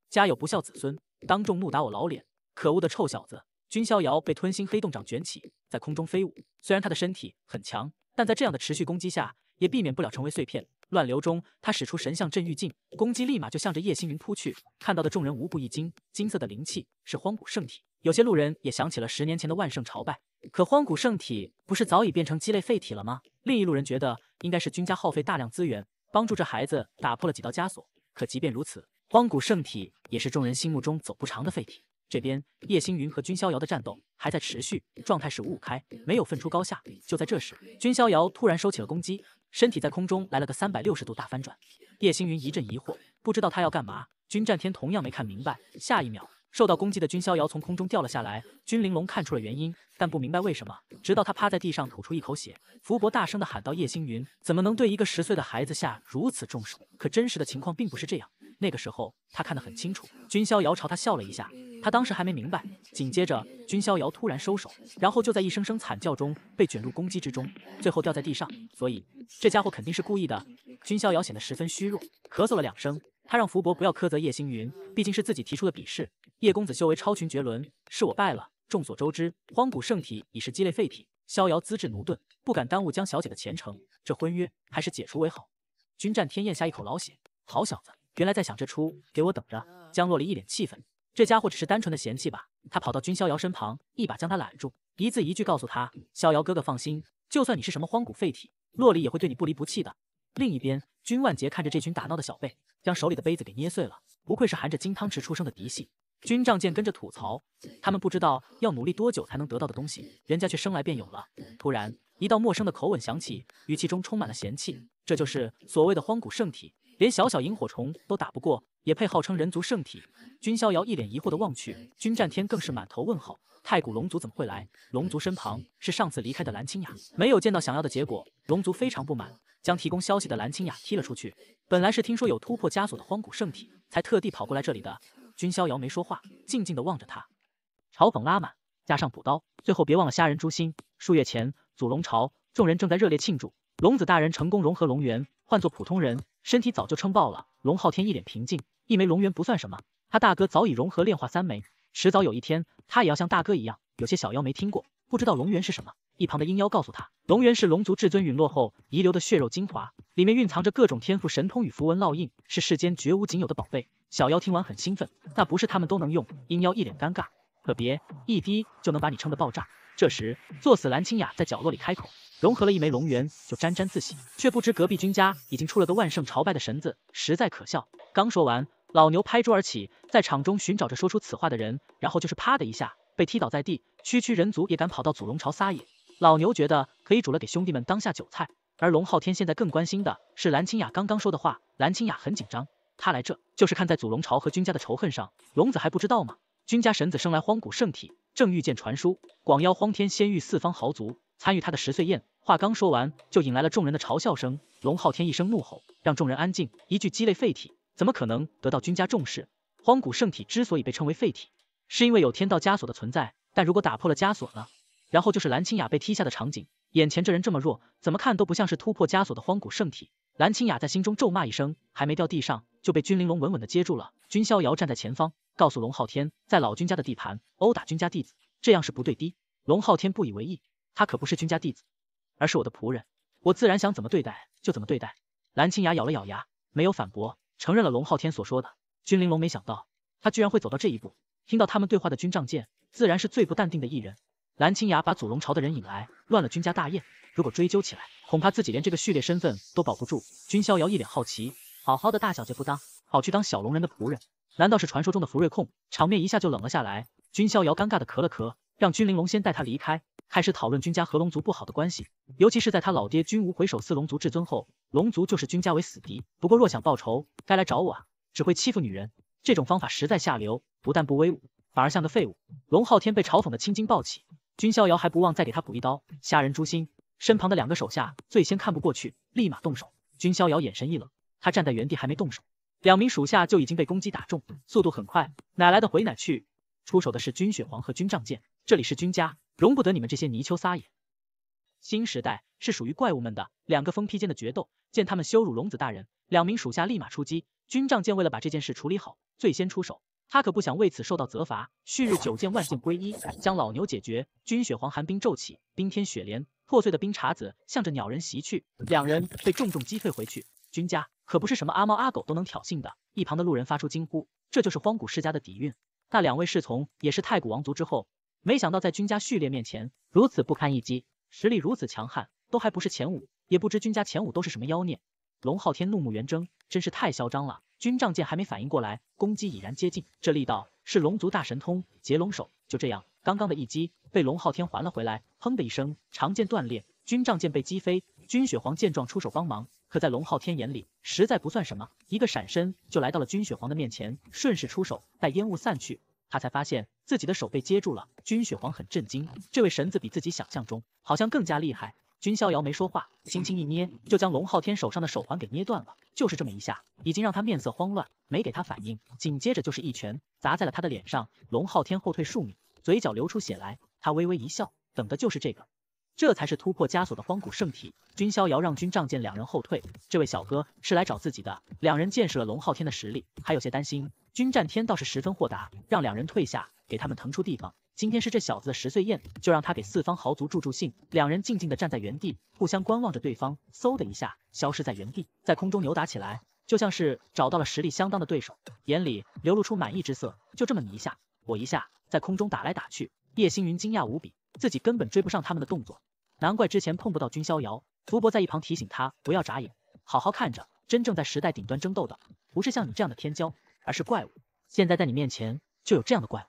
家有不孝子孙，当众怒打我老脸！可恶的臭小子！君逍遥被吞星黑洞掌卷起，在空中飞舞。虽然他的身体很强，但在这样的持续攻击下，也避免不了成为碎片。乱流中，他使出神像镇狱镜，攻击立马就向着叶星云扑去。看到的众人无不一惊，金色的灵气是荒古圣体。有些路人也想起了十年前的万圣朝拜，可荒古圣体不是早已变成鸡肋废体了吗？另一路人觉得应该是君家耗费大量资源帮助这孩子打破了几道枷锁，可即便如此，荒古圣体也是众人心目中走不长的废体。这边叶星云和君逍遥的战斗还在持续，状态是五五开，没有分出高下。就在这时，君逍遥突然收起了攻击。身体在空中来了个三百六十度大翻转，叶星云一阵疑惑，不知道他要干嘛。君战天同样没看明白。下一秒，受到攻击的君逍遥从空中掉了下来。君玲珑看出了原因，但不明白为什么。直到他趴在地上吐出一口血，福伯大声的喊道：“叶星云怎么能对一个十岁的孩子下如此重手？”可真实的情况并不是这样。那个时候他看得很清楚，君逍遥朝他笑了一下，他当时还没明白。紧接着，君逍遥突然收手，然后就在一声声惨叫中被卷入攻击之中，最后掉在地上。所以这家伙肯定是故意的。君逍遥显得十分虚弱，咳嗽了两声，他让福伯不要苛责叶星云，毕竟是自己提出的比试。叶公子修为超群绝伦，是我败了。众所周知，荒古圣体已是鸡肋废体，逍遥资质驽钝，不敢耽误江小姐的前程，这婚约还是解除为好。君战天咽下一口老血，好小子。原来在想这出，给我等着！江洛离一脸气愤，这家伙只是单纯的嫌弃吧？他跑到君逍遥身旁，一把将他揽住，一字一句告诉他：“逍遥哥哥，放心，就算你是什么荒古废体，洛离也会对你不离不弃的。”另一边，君万杰看着这群打闹的小辈，将手里的杯子给捏碎了。不愧是含着金汤匙出生的嫡系，君仗剑跟着吐槽：“他们不知道要努力多久才能得到的东西，人家却生来便有了。”突然，一道陌生的口吻响起，语气中充满了嫌弃：“这就是所谓的荒古圣体。”连小小萤火虫都打不过，也配号称人族圣体？君逍遥一脸疑惑的望去，君战天更是满头问号。太古龙族怎么会来？龙族身旁是上次离开的蓝清雅，没有见到想要的结果，龙族非常不满，将提供消息的蓝清雅踢了出去。本来是听说有突破枷锁的荒古圣体，才特地跑过来这里的。君逍遥没说话，静静的望着他，嘲讽拉满，加上补刀，最后别忘了虾仁诛心。数月前，祖龙朝众人正在热烈庆祝龙子大人成功融合龙元，换作普通人。身体早就撑爆了。龙昊天一脸平静，一枚龙元不算什么，他大哥早已融合炼化三枚，迟早有一天他也要像大哥一样。有些小妖没听过，不知道龙元是什么。一旁的阴妖告诉他，龙元是龙族至尊陨落后遗留的血肉精华，里面蕴藏着各种天赋、神通与符文烙印，是世间绝无仅有的宝贝。小妖听完很兴奋，那不是他们都能用。阴妖一脸尴尬，可别一滴就能把你撑得爆炸。这时，作死蓝清雅在角落里开口，融合了一枚龙元就沾沾自喜，却不知隔壁君家已经出了个万圣朝拜的神子，实在可笑。刚说完，老牛拍桌而起，在场中寻找着说出此话的人，然后就是啪的一下被踢倒在地。区区人族也敢跑到祖龙朝撒野，老牛觉得可以煮了给兄弟们当下酒菜。而龙昊天现在更关心的是蓝清雅刚刚说的话。蓝清雅很紧张，他来这就是看在祖龙朝和君家的仇恨上，龙子还不知道吗？君家神子生来荒古圣体，正欲见传书，广邀荒天仙域四方豪族参与他的十岁宴。话刚说完，就引来了众人的嘲笑声。龙昊天一声怒吼，让众人安静。一具鸡肋废体，怎么可能得到君家重视？荒古圣体之所以被称为废体，是因为有天道枷锁的存在。但如果打破了枷锁呢？然后就是蓝清雅被踢下的场景。眼前这人这么弱，怎么看都不像是突破枷锁的荒古圣体。蓝清雅在心中咒骂一声，还没掉地上，就被君玲珑稳稳的接住了。君逍遥站在前方。告诉龙昊天，在老君家的地盘殴打君家弟子，这样是不对的。龙昊天不以为意，他可不是君家弟子，而是我的仆人，我自然想怎么对待就怎么对待。蓝青雅咬了咬牙，没有反驳，承认了龙昊天所说的。君玲珑没想到他居然会走到这一步，听到他们对话的君仗剑，自然是最不淡定的一人。蓝青雅把祖龙朝的人引来，乱了君家大业，如果追究起来，恐怕自己连这个序列身份都保不住。君逍遥一脸好奇，好好的大小姐不当，跑去当小龙人的仆人。难道是传说中的福瑞控？场面一下就冷了下来。君逍遥尴尬的咳了咳，让君玲珑先带他离开，开始讨论君家和龙族不好的关系。尤其是在他老爹君无回首四龙族至尊后，龙族就是君家为死敌。不过若想报仇，该来找我啊，只会欺负女人，这种方法实在下流，不但不威武，反而像个废物。龙昊天被嘲讽的青筋暴起，君逍遥还不忘再给他补一刀，杀人诛心。身旁的两个手下最先看不过去，立马动手。君逍遥眼神一冷，他站在原地还没动手。两名属下就已经被攻击打中，速度很快，哪来的回哪去。出手的是军雪皇和军杖剑，这里是军家，容不得你们这些泥鳅撒野。新时代是属于怪物们的。两个疯批间的决斗，见他们羞辱龙子大人，两名属下立马出击。军杖剑为了把这件事处理好，最先出手，他可不想为此受到责罚。旭日九剑万剑归一，将老牛解决。军雪皇寒冰骤起，冰天雪莲破碎的冰碴子向着鸟人袭去，两人被重重击退回去。君家可不是什么阿猫阿狗都能挑衅的，一旁的路人发出惊呼，这就是荒古世家的底蕴。那两位侍从也是太古王族之后，没想到在君家序列面前如此不堪一击，实力如此强悍，都还不是前五，也不知君家前五都是什么妖孽。龙昊天怒目圆睁，真是太嚣张了。军仗剑还没反应过来，攻击已然接近，这力道是龙族大神通结龙手。就这样，刚刚的一击被龙昊天还了回来，砰的一声，长剑断裂，军仗剑被击飞。军雪皇见状出手帮忙。可在龙浩天眼里，实在不算什么。一个闪身就来到了君雪皇的面前，顺势出手。待烟雾散去，他才发现自己的手被接住了。君雪皇很震惊，这位神子比自己想象中好像更加厉害。君逍遥没说话，轻轻一捏，就将龙浩天手上的手环给捏断了。就是这么一下，已经让他面色慌乱，没给他反应。紧接着就是一拳砸在了他的脸上，龙浩天后退数米，嘴角流出血来。他微微一笑，等的就是这个。这才是突破枷锁的荒古圣体。君逍遥让君仗剑两人后退。这位小哥是来找自己的。两人见识了龙浩天的实力，还有些担心。君战天倒是十分豁达，让两人退下，给他们腾出地方。今天是这小子的十岁宴，就让他给四方豪族助助兴。两人静静地站在原地，互相观望着对方，嗖的一下消失在原地，在空中扭打起来，就像是找到了实力相当的对手，眼里流露出满意之色。就这么你一下，我一下，在空中打来打去。叶星云惊讶无比，自己根本追不上他们的动作。难怪之前碰不到君逍遥，福伯在一旁提醒他不要眨眼，好好看着。真正在时代顶端争斗的，不是像你这样的天骄，而是怪物。现在在你面前就有这样的怪物。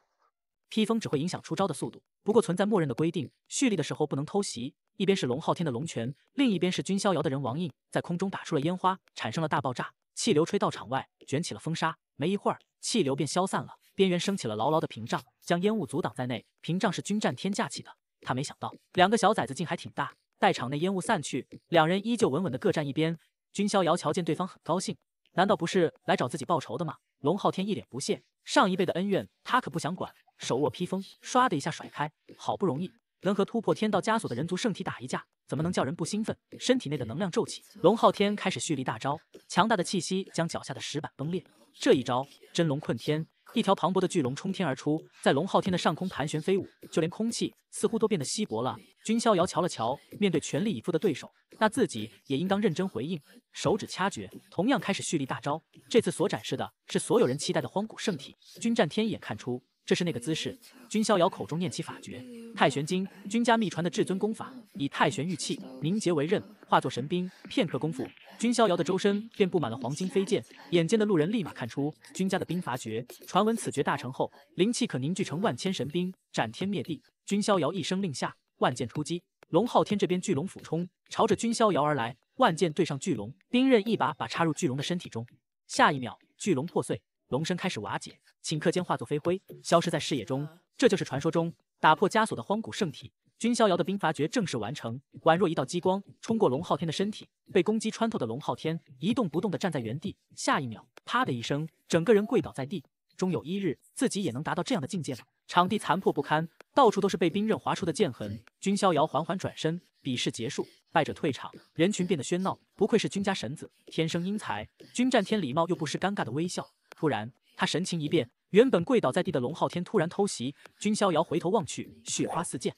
披风只会影响出招的速度，不过存在默认的规定，蓄力的时候不能偷袭。一边是龙昊天的龙拳，另一边是君逍遥的人王印，在空中打出了烟花，产生了大爆炸，气流吹到场外，卷起了风沙。没一会儿，气流便消散了，边缘升起了牢牢的屏障，将烟雾阻挡在内。屏障是君战天架起的。他没想到，两个小崽子竟还挺大。待场内烟雾散去，两人依旧稳稳的各站一边。君逍遥瞧见对方，很高兴，难道不是来找自己报仇的吗？龙昊天一脸不屑，上一辈的恩怨他可不想管。手握披风，唰的一下甩开。好不容易能和突破天道枷锁的人族圣体打一架，怎么能叫人不兴奋？身体内的能量骤起，龙昊天开始蓄力大招，强大的气息将脚下的石板崩裂。这一招，真龙困天。一条磅礴的巨龙冲天而出，在龙昊天的上空盘旋飞舞，就连空气似乎都变得稀薄了。君逍遥瞧了瞧，面对全力以赴的对手，那自己也应当认真回应。手指掐诀，同样开始蓄力大招。这次所展示的是所有人期待的荒古圣体。君战天一眼看出。这是那个姿势。君逍遥口中念起法诀，《太玄经》，君家秘传的至尊功法，以太玄玉气凝结为刃，化作神兵。片刻功夫，君逍遥的周身便布满了黄金飞剑。眼尖的路人立马看出，君家的兵法诀，传闻此诀大成后，灵气可凝聚成万千神兵，斩天灭地。君逍遥一声令下，万箭出击。龙昊天这边巨龙俯冲，朝着君逍遥而来。万剑对上巨龙，兵刃一把把插入巨龙的身体中。下一秒，巨龙破碎，龙身开始瓦解。顷刻间化作飞灰，消失在视野中。这就是传说中打破枷锁的荒古圣体。君逍遥的兵伐诀正式完成，宛若一道激光冲过龙昊天的身体。被攻击穿透的龙昊天一动不动的站在原地，下一秒，啪的一声，整个人跪倒在地。终有一日，自己也能达到这样的境界吗？场地残破不堪，到处都是被兵刃划出的剑痕。君逍遥缓缓转身，比试结束，败者退场，人群变得喧闹。不愧是君家神子，天生英才。君战天礼貌又不失尴尬的微笑，突然。他神情一变，原本跪倒在地的龙昊天突然偷袭，君逍遥回头望去，血花四溅。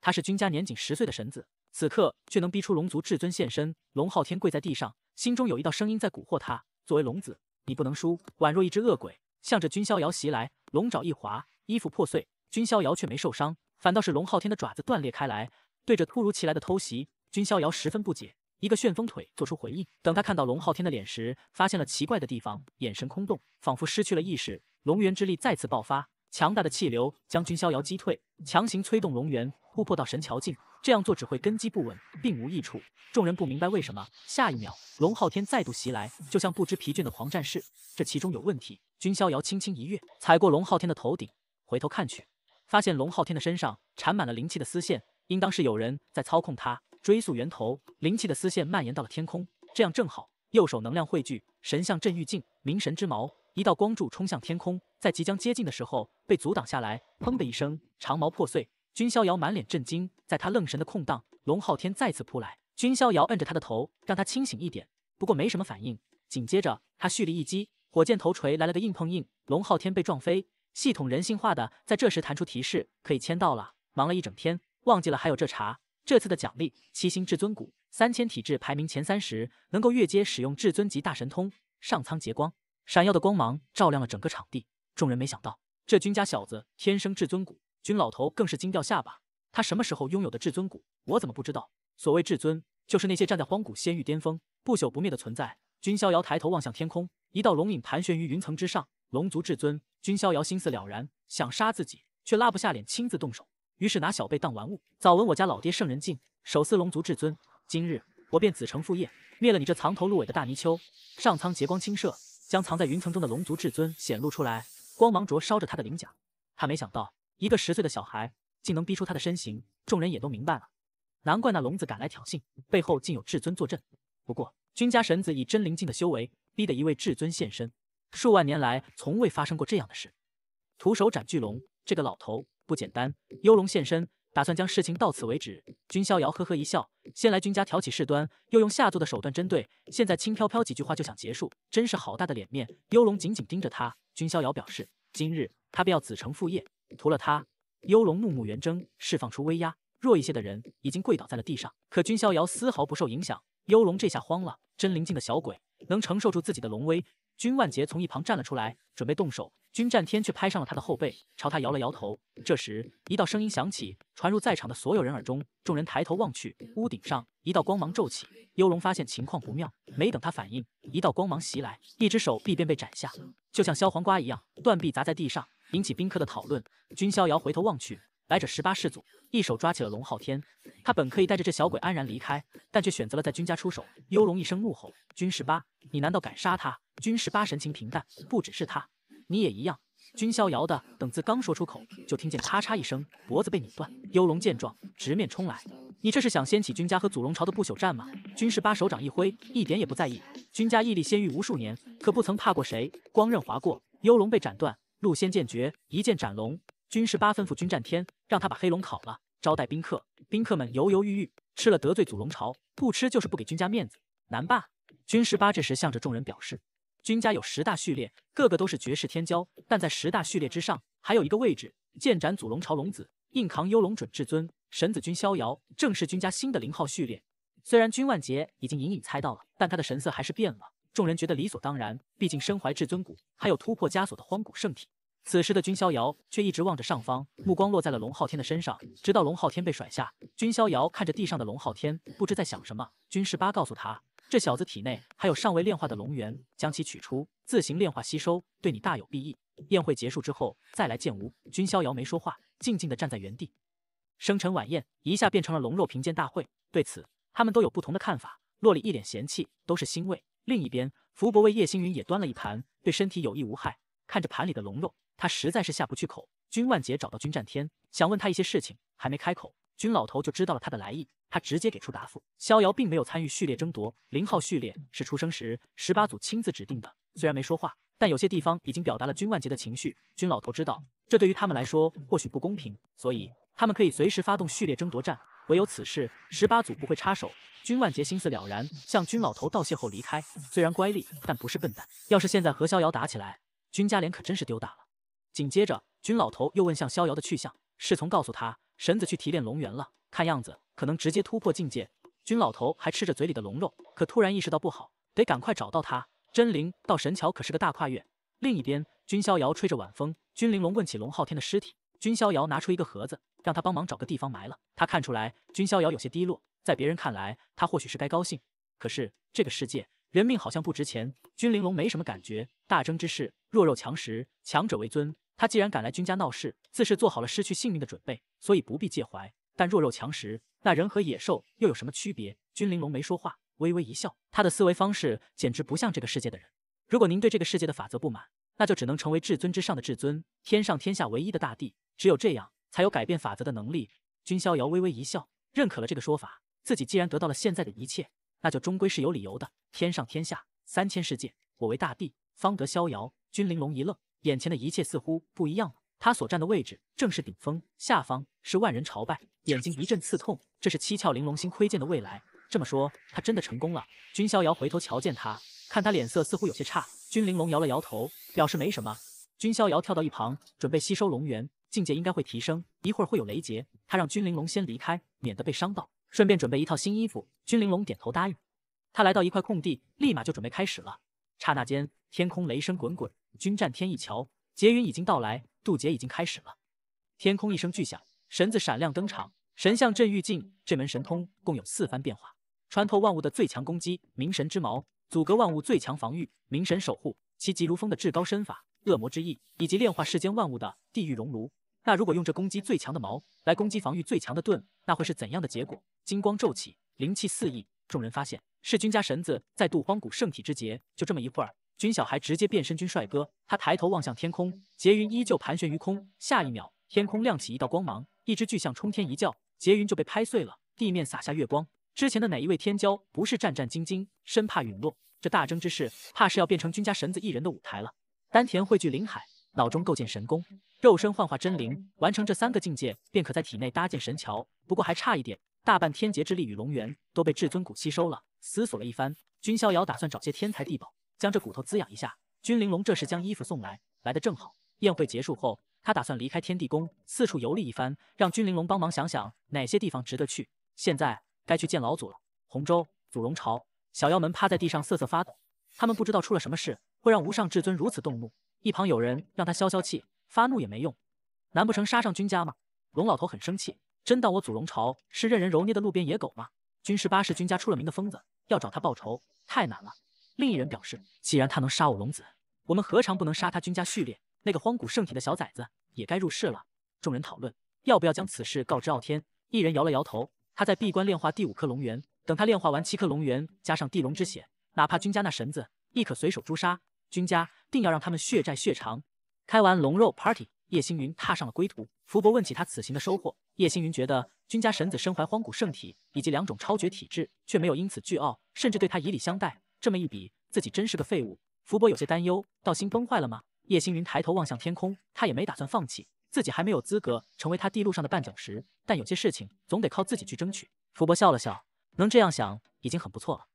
他是君家年仅十岁的神子，此刻却能逼出龙族至尊现身。龙昊天跪在地上，心中有一道声音在蛊惑他：作为龙子，你不能输。宛若一只恶鬼，向着君逍遥袭来，龙爪一划，衣服破碎，君逍遥却没受伤，反倒是龙昊天的爪子断裂开来。对着突如其来的偷袭，君逍遥十分不解。一个旋风腿做出回应，等他看到龙昊天的脸时，发现了奇怪的地方，眼神空洞，仿佛失去了意识。龙源之力再次爆发，强大的气流将君逍遥击退，强行催动龙源突破到神桥境。这样做只会根基不稳，并无益处。众人不明白为什么。下一秒，龙昊天再度袭来，就像不知疲倦的狂战士。这其中有问题。君逍遥轻轻一跃，踩过龙昊天的头顶，回头看去，发现龙昊天的身上缠满了灵气的丝线，应当是有人在操控他。追溯源头，灵气的丝线蔓延到了天空，这样正好。右手能量汇聚，神像镇狱镜，明神之矛，一道光柱冲向天空，在即将接近的时候被阻挡下来。砰的一声，长矛破碎。君逍遥满脸震惊，在他愣神的空档，龙昊天再次扑来。君逍遥摁着他的头，让他清醒一点，不过没什么反应。紧接着他蓄力一击，火箭头锤来了个硬碰硬，龙昊天被撞飞。系统人性化的在这时弹出提示，可以签到了。忙了一整天，忘记了还有这茬。这次的奖励，七星至尊骨三千，体质排名前三十，能够越阶使用至尊级大神通。上苍劫光，闪耀的光芒照亮了整个场地。众人没想到，这君家小子天生至尊骨，君老头更是惊掉下巴。他什么时候拥有的至尊骨？我怎么不知道？所谓至尊，就是那些站在荒古仙域巅峰、不朽不灭的存在。君逍遥抬头望向天空，一道龙影盘旋于云层之上，龙族至尊。君逍遥心思了然，想杀自己，却拉不下脸亲自动手。于是拿小辈当玩物。早闻我家老爹圣人境，手撕龙族至尊。今日我便子承父业，灭了你这藏头露尾的大泥鳅！上苍劫光倾射，将藏在云层中的龙族至尊显露出来，光芒灼烧着他的鳞甲。他没想到，一个十岁的小孩竟能逼出他的身形。众人也都明白了，难怪那龙子敢来挑衅，背后竟有至尊坐镇。不过，君家神子以真灵境的修为，逼得一位至尊现身，数万年来从未发生过这样的事。徒手斩巨龙，这个老头。不简单，幽龙现身，打算将事情到此为止。君逍遥呵呵一笑，先来君家挑起事端，又用下作的手段针对，现在轻飘飘几句话就想结束，真是好大的脸面。幽龙紧紧盯着他，君逍遥表示，今日他便要子承父业，除了他。幽龙怒目圆睁，释放出威压，弱一些的人已经跪倒在了地上，可君逍遥丝毫不受影响。幽龙这下慌了，真灵境的小鬼能承受住自己的龙威？君万杰从一旁站了出来，准备动手，君战天却拍上了他的后背，朝他摇了摇头。这时，一道声音响起，传入在场的所有人耳中。众人抬头望去，屋顶上一道光芒骤起，幽龙发现情况不妙，没等他反应，一道光芒袭来，一只手臂便被斩下，就像削黄瓜一样，断臂砸在地上，引起宾客的讨论。君逍遥回头望去。来者十八世祖，一手抓起了龙昊天。他本可以带着这小鬼安然离开，但却选择了在君家出手。幽龙一声怒吼：“君十八，你难道敢杀他？”君十八神情平淡：“不只是他，你也一样。”君逍遥的等字刚说出口，就听见咔嚓一声，脖子被拧断。幽龙见状，直面冲来：“你这是想掀起君家和祖龙朝的不朽战吗？”君十八手掌一挥，一点也不在意。君家屹立仙域无数年，可不曾怕过谁。光刃划过，幽龙被斩断。陆仙剑诀，一剑斩龙。军师八吩咐军战天，让他把黑龙烤了，招待宾客。宾客们犹犹豫豫，吃了得罪祖龙朝，不吃就是不给军家面子，难办。军师八这时向着众人表示，军家有十大序列，个个都是绝世天骄，但在十大序列之上，还有一个位置，剑斩祖龙朝龙子，硬扛幽龙准至尊神子君逍遥，正是军家新的零号序列。虽然君万杰已经隐隐猜到了，但他的神色还是变了。众人觉得理所当然，毕竟身怀至尊骨，还有突破枷锁的荒古圣体。此时的君逍遥却一直望着上方，目光落在了龙昊天的身上，直到龙昊天被甩下。君逍遥看着地上的龙昊天，不知在想什么。君十八告诉他，这小子体内还有尚未炼化的龙元，将其取出，自行炼化吸收，对你大有裨益。宴会结束之后再来见吾。君逍遥没说话，静静的站在原地。生辰晚宴一下变成了龙肉评鉴大会，对此他们都有不同的看法。洛里一脸嫌弃，都是腥味。另一边，福伯为叶星云也端了一盘，对身体有益无害。看着盘里的龙肉。他实在是下不去口。君万杰找到君战天，想问他一些事情，还没开口，君老头就知道了他的来意，他直接给出答复：逍遥并没有参与序列争夺，零号序列是出生时十八组亲自指定的。虽然没说话，但有些地方已经表达了君万杰的情绪。君老头知道，这对于他们来说或许不公平，所以他们可以随时发动序列争夺战，唯有此事十八组不会插手。君万杰心思了然，向君老头道谢后离开。虽然乖戾，但不是笨蛋。要是现在和逍遥打起来，君家脸可真是丢大了。紧接着，君老头又问向逍遥的去向，侍从告诉他，神子去提炼龙元了，看样子可能直接突破境界。君老头还吃着嘴里的龙肉，可突然意识到不好，得赶快找到他。真灵到神桥可是个大跨越。另一边，君逍遥吹着晚风，君玲珑问起龙浩天的尸体，君逍遥拿出一个盒子，让他帮忙找个地方埋了。他看出来君逍遥有些低落，在别人看来，他或许是该高兴，可是这个世界人命好像不值钱。君玲珑没什么感觉，大争之世，弱肉强食，强者为尊。他既然敢来君家闹事，自是做好了失去性命的准备，所以不必介怀。但弱肉强食，那人和野兽又有什么区别？君玲珑没说话，微微一笑。他的思维方式简直不像这个世界的人。如果您对这个世界的法则不满，那就只能成为至尊之上的至尊，天上天下唯一的大帝。只有这样，才有改变法则的能力。君逍遥微微一笑，认可了这个说法。自己既然得到了现在的一切，那就终归是有理由的。天上天下，三千世界，我为大帝，方得逍遥。君玲珑一愣。眼前的一切似乎不一样了，他所站的位置正是顶峰，下方是万人朝拜，眼睛一阵刺痛。这是七窍玲珑心窥见的未来。这么说，他真的成功了。君逍遥回头瞧见他，看他脸色似乎有些差。君玲珑摇了摇头，表示没什么。君逍遥跳到一旁，准备吸收龙元，境界应该会提升。一会儿会有雷劫，他让君玲珑先离开，免得被伤到。顺便准备一套新衣服。君玲珑点头答应。他来到一块空地，立马就准备开始了。刹那间，天空雷声滚滚。君战天一瞧，劫云已经到来，渡劫已经开始了。天空一声巨响，神子闪亮登场。神像镇狱镜这门神通共有四番变化：穿透万物的最强攻击——明神之矛；阻隔万物最强防御——明神守护；其疾如风的至高身法——恶魔之翼；以及炼化世间万物的地狱熔炉。那如果用这攻击最强的矛来攻击防御最强的盾，那会是怎样的结果？金光骤起，灵气四溢，众人发现是君家神子在渡荒古圣体之劫。就这么一会儿。君小孩直接变身君帅哥，他抬头望向天空，劫云依旧盘旋于空。下一秒，天空亮起一道光芒，一只巨象冲天一叫，劫云就被拍碎了，地面洒下月光。之前的哪一位天骄不是战战兢兢，生怕陨落？这大争之势，怕是要变成君家神子一人的舞台了。丹田汇聚灵海，脑中构建神功，肉身幻化真灵，完成这三个境界，便可在体内搭建神桥。不过还差一点，大半天劫之力与龙元都被至尊谷吸收了。思索了一番，君逍遥打算找些天才地宝。将这骨头滋养一下。君玲珑这时将衣服送来，来的正好。宴会结束后，他打算离开天地宫，四处游历一番，让君玲珑帮忙想想哪些地方值得去。现在该去见老祖了。洪州，祖龙朝，小妖们趴在地上瑟瑟发抖，他们不知道出了什么事，会让无上至尊如此动怒。一旁有人让他消消气，发怒也没用。难不成杀上君家吗？龙老头很生气，真当我祖龙朝是任人揉捏的路边野狗吗？君十八是君家出了名的疯子，要找他报仇太难了。另一人表示，既然他能杀我龙子，我们何尝不能杀他君家序列那个荒古圣体的小崽子？也该入世了。众人讨论要不要将此事告知傲天。一人摇了摇头，他在闭关炼化第五颗龙元，等他炼化完七颗龙元，加上地龙之血，哪怕君家那神子，亦可随手诛杀。君家定要让他们血债血偿。开完龙肉 party，叶星云踏上了归途。福伯问起他此行的收获，叶星云觉得君家神子身怀荒古圣体以及两种超绝体质，却没有因此倨傲，甚至对他以礼相待。这么一比，自己真是个废物。福伯有些担忧，道心崩坏了吗？叶星云抬头望向天空，他也没打算放弃，自己还没有资格成为他帝路上的绊脚石。但有些事情总得靠自己去争取。福伯笑了笑，能这样想已经很不错了。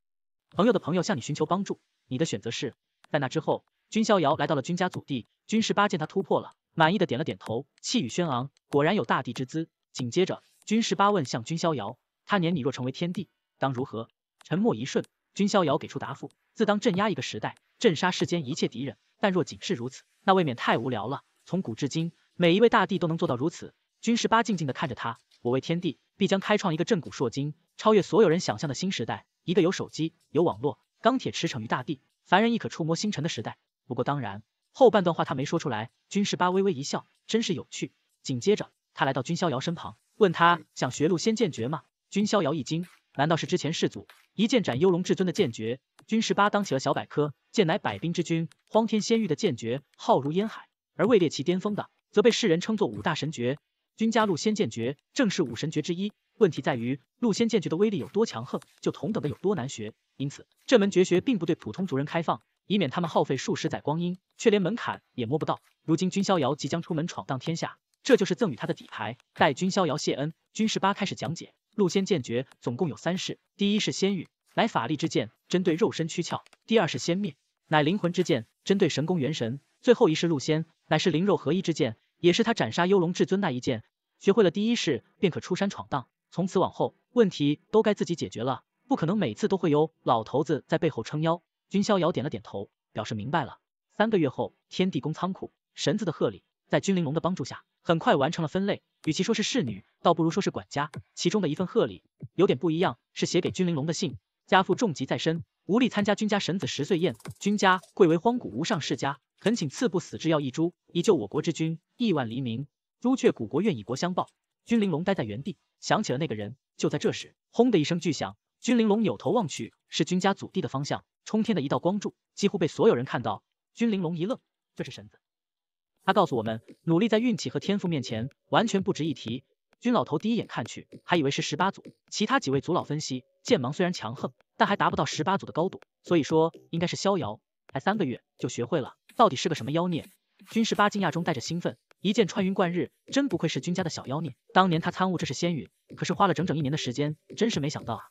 朋友的朋友向你寻求帮助，你的选择是在那之后，君逍遥来到了君家祖地。君十八见他突破了，满意的点了点头，气宇轩昂，果然有大帝之姿。紧接着，君十八问向君逍遥，他年你若成为天帝，当如何？沉默一瞬。君逍遥给出答复，自当镇压一个时代，镇杀世间一切敌人。但若仅是如此，那未免太无聊了。从古至今，每一位大帝都能做到如此。君十八静静的看着他，我为天帝，必将开创一个震古烁今、超越所有人想象的新时代，一个有手机、有网络、钢铁驰骋于大地，凡人亦可触摸星辰的时代。不过当然，后半段话他没说出来。君十八微微一笑，真是有趣。紧接着，他来到君逍遥身旁，问他想学《路仙剑诀》吗？君逍遥一惊。难道是之前世祖一剑斩幽龙至尊的剑诀？君十八当起了小百科，剑乃百兵之君，荒天仙域的剑诀浩如烟海，而位列其巅峰的，则被世人称作五大神诀。君家陆仙剑诀正是五神诀之一。问题在于，陆仙剑诀的威力有多强横，就同等的有多难学。因此，这门绝学并不对普通族人开放，以免他们耗费数十载光阴，却连门槛也摸不到。如今君逍遥即将出门闯荡天下，这就是赠予他的底牌。待君逍遥谢恩，君十八开始讲解。陆仙剑诀总共有三式，第一是仙域，乃法力之剑，针对肉身躯壳；第二是仙灭，乃灵魂之剑，针对神功元神；最后一式陆仙，乃是灵肉合一之剑，也是他斩杀幽龙至尊那一剑。学会了第一式，便可出山闯荡，从此往后，问题都该自己解决了，不可能每次都会有老头子在背后撑腰。君逍遥点了点头，表示明白了。三个月后，天地宫仓库，神子的贺礼，在君玲珑的帮助下。很快完成了分类，与其说是侍女，倒不如说是管家。其中的一份贺礼有点不一样，是写给君玲珑的信。家父重疾在身，无力参加君家神子十岁宴。君家贵为荒古无上世家，恳请赐不死之药一株，以救我国之君亿万黎民。朱雀古国愿以国相报。君玲珑呆在原地，想起了那个人。就在这时，轰的一声巨响，君玲珑扭头望去，是君家祖地的方向，冲天的一道光柱，几乎被所有人看到。君玲珑一愣，这是神子。他告诉我们，努力在运气和天赋面前完全不值一提。君老头第一眼看去，还以为是十八祖。其他几位族老分析，剑芒虽然强横，但还达不到十八祖的高度，所以说应该是逍遥。才三个月就学会了，到底是个什么妖孽？君十八惊讶中带着兴奋，一剑穿云贯日，真不愧是君家的小妖孽。当年他参悟这是仙语，可是花了整整一年的时间，真是没想到啊！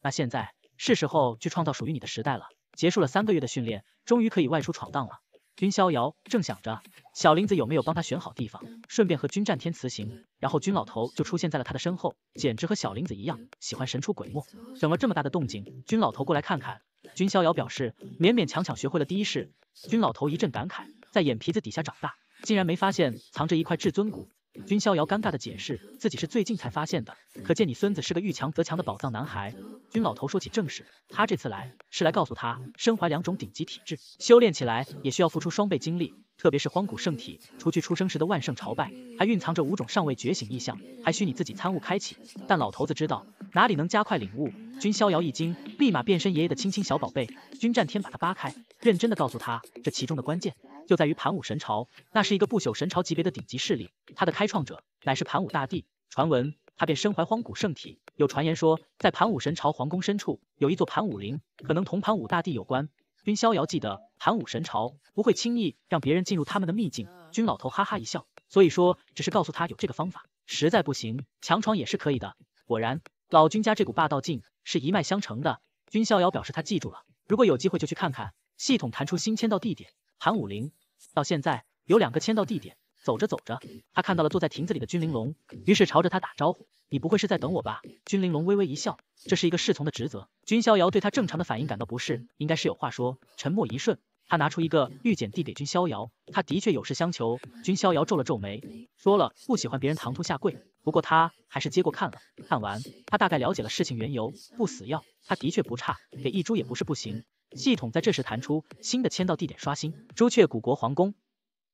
那现在是时候去创造属于你的时代了。结束了三个月的训练，终于可以外出闯荡了。君逍遥正想着小林子有没有帮他选好地方，顺便和君战天辞行，然后君老头就出现在了他的身后，简直和小林子一样喜欢神出鬼没。整了这么大的动静，君老头过来看看。君逍遥表示勉勉强强学会了第一式。君老头一阵感慨，在眼皮子底下长大，竟然没发现藏着一块至尊骨。君逍遥尴尬的解释，自己是最近才发现的。可见你孙子是个遇强则强的宝藏男孩。君老头说起正事，他这次来是来告诉他，身怀两种顶级体质，修炼起来也需要付出双倍精力。特别是荒古圣体，除去出生时的万圣朝拜，还蕴藏着五种尚未觉醒意象，还需你自己参悟开启。但老头子知道哪里能加快领悟。君逍遥一惊，立马变身爷爷的亲亲小宝贝。君战天把他扒开，认真的告诉他这其中的关键。就在于盘武神朝，那是一个不朽神朝级别的顶级势力。它的开创者乃是盘武大帝，传闻他便身怀荒古圣体。有传言说，在盘武神朝皇宫深处有一座盘武陵，可能同盘武大帝有关。君逍遥记得，盘武神朝不会轻易让别人进入他们的秘境。君老头哈哈一笑，所以说只是告诉他有这个方法，实在不行强闯也是可以的。果然，老君家这股霸道劲是一脉相承的。君逍遥表示他记住了，如果有机会就去看看。系统弹出新签到地点。韩武林。到现在有两个签到地点。走着走着，他看到了坐在亭子里的君玲珑，于是朝着他打招呼：“你不会是在等我吧？”君玲珑微微一笑，这是一个侍从的职责。君逍遥对他正常的反应感到不适，应该是有话说。沉默一瞬，他拿出一个玉简递给君逍遥，他的确有事相求。君逍遥皱了皱眉，说了不喜欢别人唐突下跪，不过他还是接过看了。看完，他大概了解了事情缘由。不死药，他的确不差，给一株也不是不行。系统在这时弹出新的签到地点刷新，朱雀古国皇宫，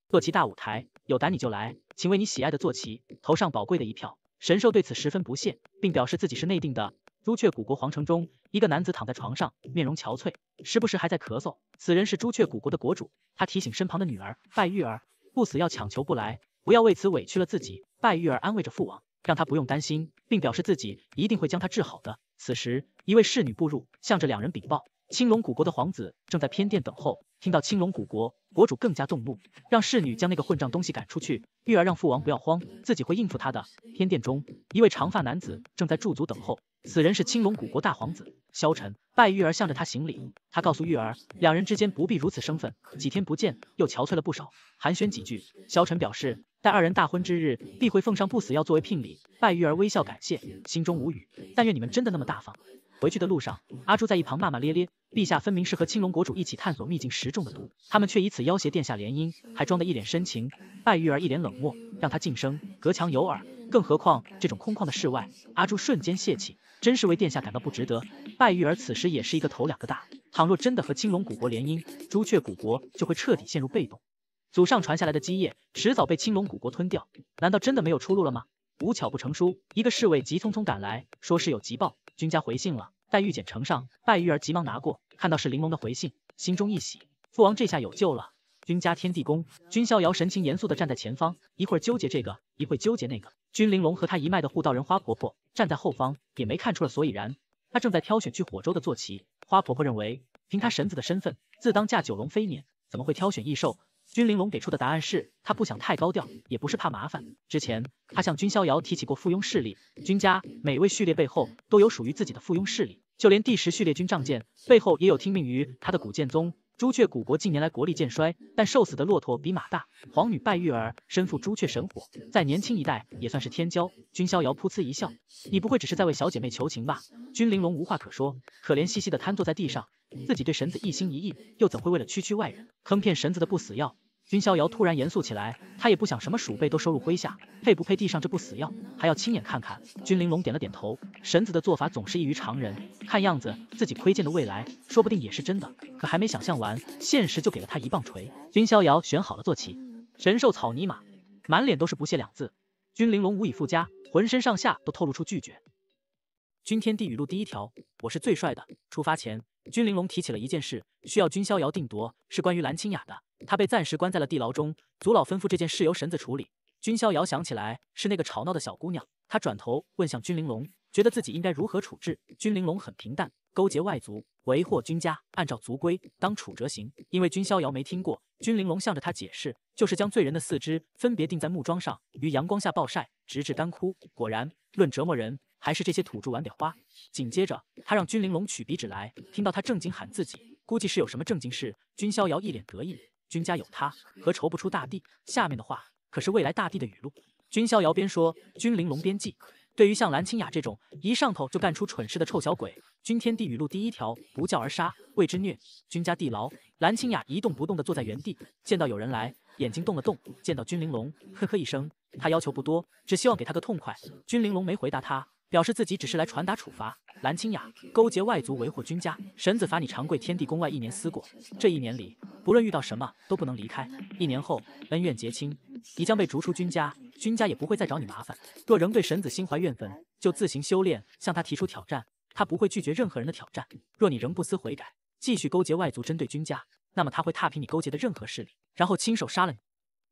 坐骑大舞台，有胆你就来，请为你喜爱的坐骑投上宝贵的一票。神兽对此十分不屑，并表示自己是内定的。朱雀古国皇城中，一个男子躺在床上，面容憔悴，时不时还在咳嗽。此人是朱雀古国的国主，他提醒身旁的女儿拜玉儿，不死要强求不来，不要为此委屈了自己。拜玉儿安慰着父王，让他不用担心，并表示自己一定会将他治好的。此时，一位侍女步入，向着两人禀报。青龙古国的皇子正在偏殿等候，听到青龙古国国主更加动怒，让侍女将那个混账东西赶出去。玉儿让父王不要慌，自己会应付他的。偏殿中，一位长发男子正在驻足等候，此人是青龙古国大皇子萧晨。拜玉儿向着他行礼，他告诉玉儿，两人之间不必如此生分。几天不见，又憔悴了不少，寒暄几句，萧晨表示，待二人大婚之日，必会奉上不死药作为聘礼。拜玉儿微笑感谢，心中无语，但愿你们真的那么大方。回去的路上，阿朱在一旁骂骂咧咧：“陛下分明是和青龙国主一起探索秘境时中的毒，他们却以此要挟殿下联姻，还装得一脸深情。”拜玉儿一脸冷漠，让他晋升。隔墙有耳，更何况这种空旷的室外，阿朱瞬间泄气，真是为殿下感到不值得。拜玉儿此时也是一个头两个大，倘若真的和青龙古国联姻，朱雀古国就会彻底陷入被动，祖上传下来的基业迟早被青龙古国吞掉，难道真的没有出路了吗？无巧不成书，一个侍卫急匆匆赶来，说是有急报，君家回信了。待玉简呈上，拜玉儿急忙拿过，看到是玲珑的回信，心中一喜，父王这下有救了。君家天地宫，君逍遥神情严肃地站在前方，一会儿纠结这个，一会儿纠结那个。君玲珑和他一脉的护道人花婆婆站在后方，也没看出了所以然。他正在挑选去火州的坐骑，花婆婆认为凭他神子的身份，自当驾九龙飞辇，怎么会挑选异兽？君玲珑给出的答案是他不想太高调，也不是怕麻烦。之前他向君逍遥提起过附庸势力，君家每位序列背后都有属于自己的附庸势力，就连第十序列君仗剑背后也有听命于他的古剑宗。朱雀古国近年来国力渐衰，但瘦死的骆驼比马大。皇女拜玉儿身负朱雀神火，在年轻一代也算是天骄。君逍遥噗呲一笑，你不会只是在为小姐妹求情吧？君玲珑无话可说，可怜兮兮的瘫坐在地上。自己对神子一心一意，又怎会为了区区外人坑骗神子的不死药？君逍遥突然严肃起来，他也不想什么鼠辈都收入麾下，配不配地上这不死药，还要亲眼看看。君玲珑点了点头，神子的做法总是异于常人，看样子自己窥见的未来，说不定也是真的。可还没想象完，现实就给了他一棒槌。君逍遥选好了坐骑，神兽草泥马，满脸都是不屑两字。君玲珑无以复加，浑身上下都透露出拒绝。君天地语录第一条，我是最帅的。出发前。君玲珑提起了一件事，需要君逍遥定夺，是关于蓝清雅的。她被暂时关在了地牢中，族老吩咐这件事由神子处理。君逍遥想起来是那个吵闹的小姑娘，他转头问向君玲珑，觉得自己应该如何处置。君玲珑很平淡，勾结外族，为祸君家，按照族规当处折刑。因为君逍遥没听过，君玲珑向着他解释，就是将罪人的四肢分别钉在木桩上，于阳光下暴晒，直至干枯。果然，论折磨人。还是这些土著玩点花。紧接着，他让君玲珑取笔纸来。听到他正经喊自己，估计是有什么正经事。君逍遥一脸得意，君家有他，何愁不出大地？下面的话可是未来大地的语录。君逍遥边说，君玲珑边记。对于像蓝清雅这种一上头就干出蠢事的臭小鬼，君天地语录第一条：不教而杀，谓之虐。君家地牢，蓝清雅一动不动地坐在原地，见到有人来，眼睛动了动。见到君玲珑，呵呵一声。他要求不多，只希望给他个痛快。君玲珑没回答他。表示自己只是来传达处罚。蓝清雅勾结外族，为祸君家，神子罚你长跪天地宫外一年思过。这一年里，不论遇到什么，都不能离开。一年后恩怨结清，你将被逐出君家，君家也不会再找你麻烦。若仍对神子心怀怨愤，就自行修炼，向他提出挑战，他不会拒绝任何人的挑战。若你仍不思悔改，继续勾结外族针对君家，那么他会踏平你勾结的任何势力，然后亲手杀了你。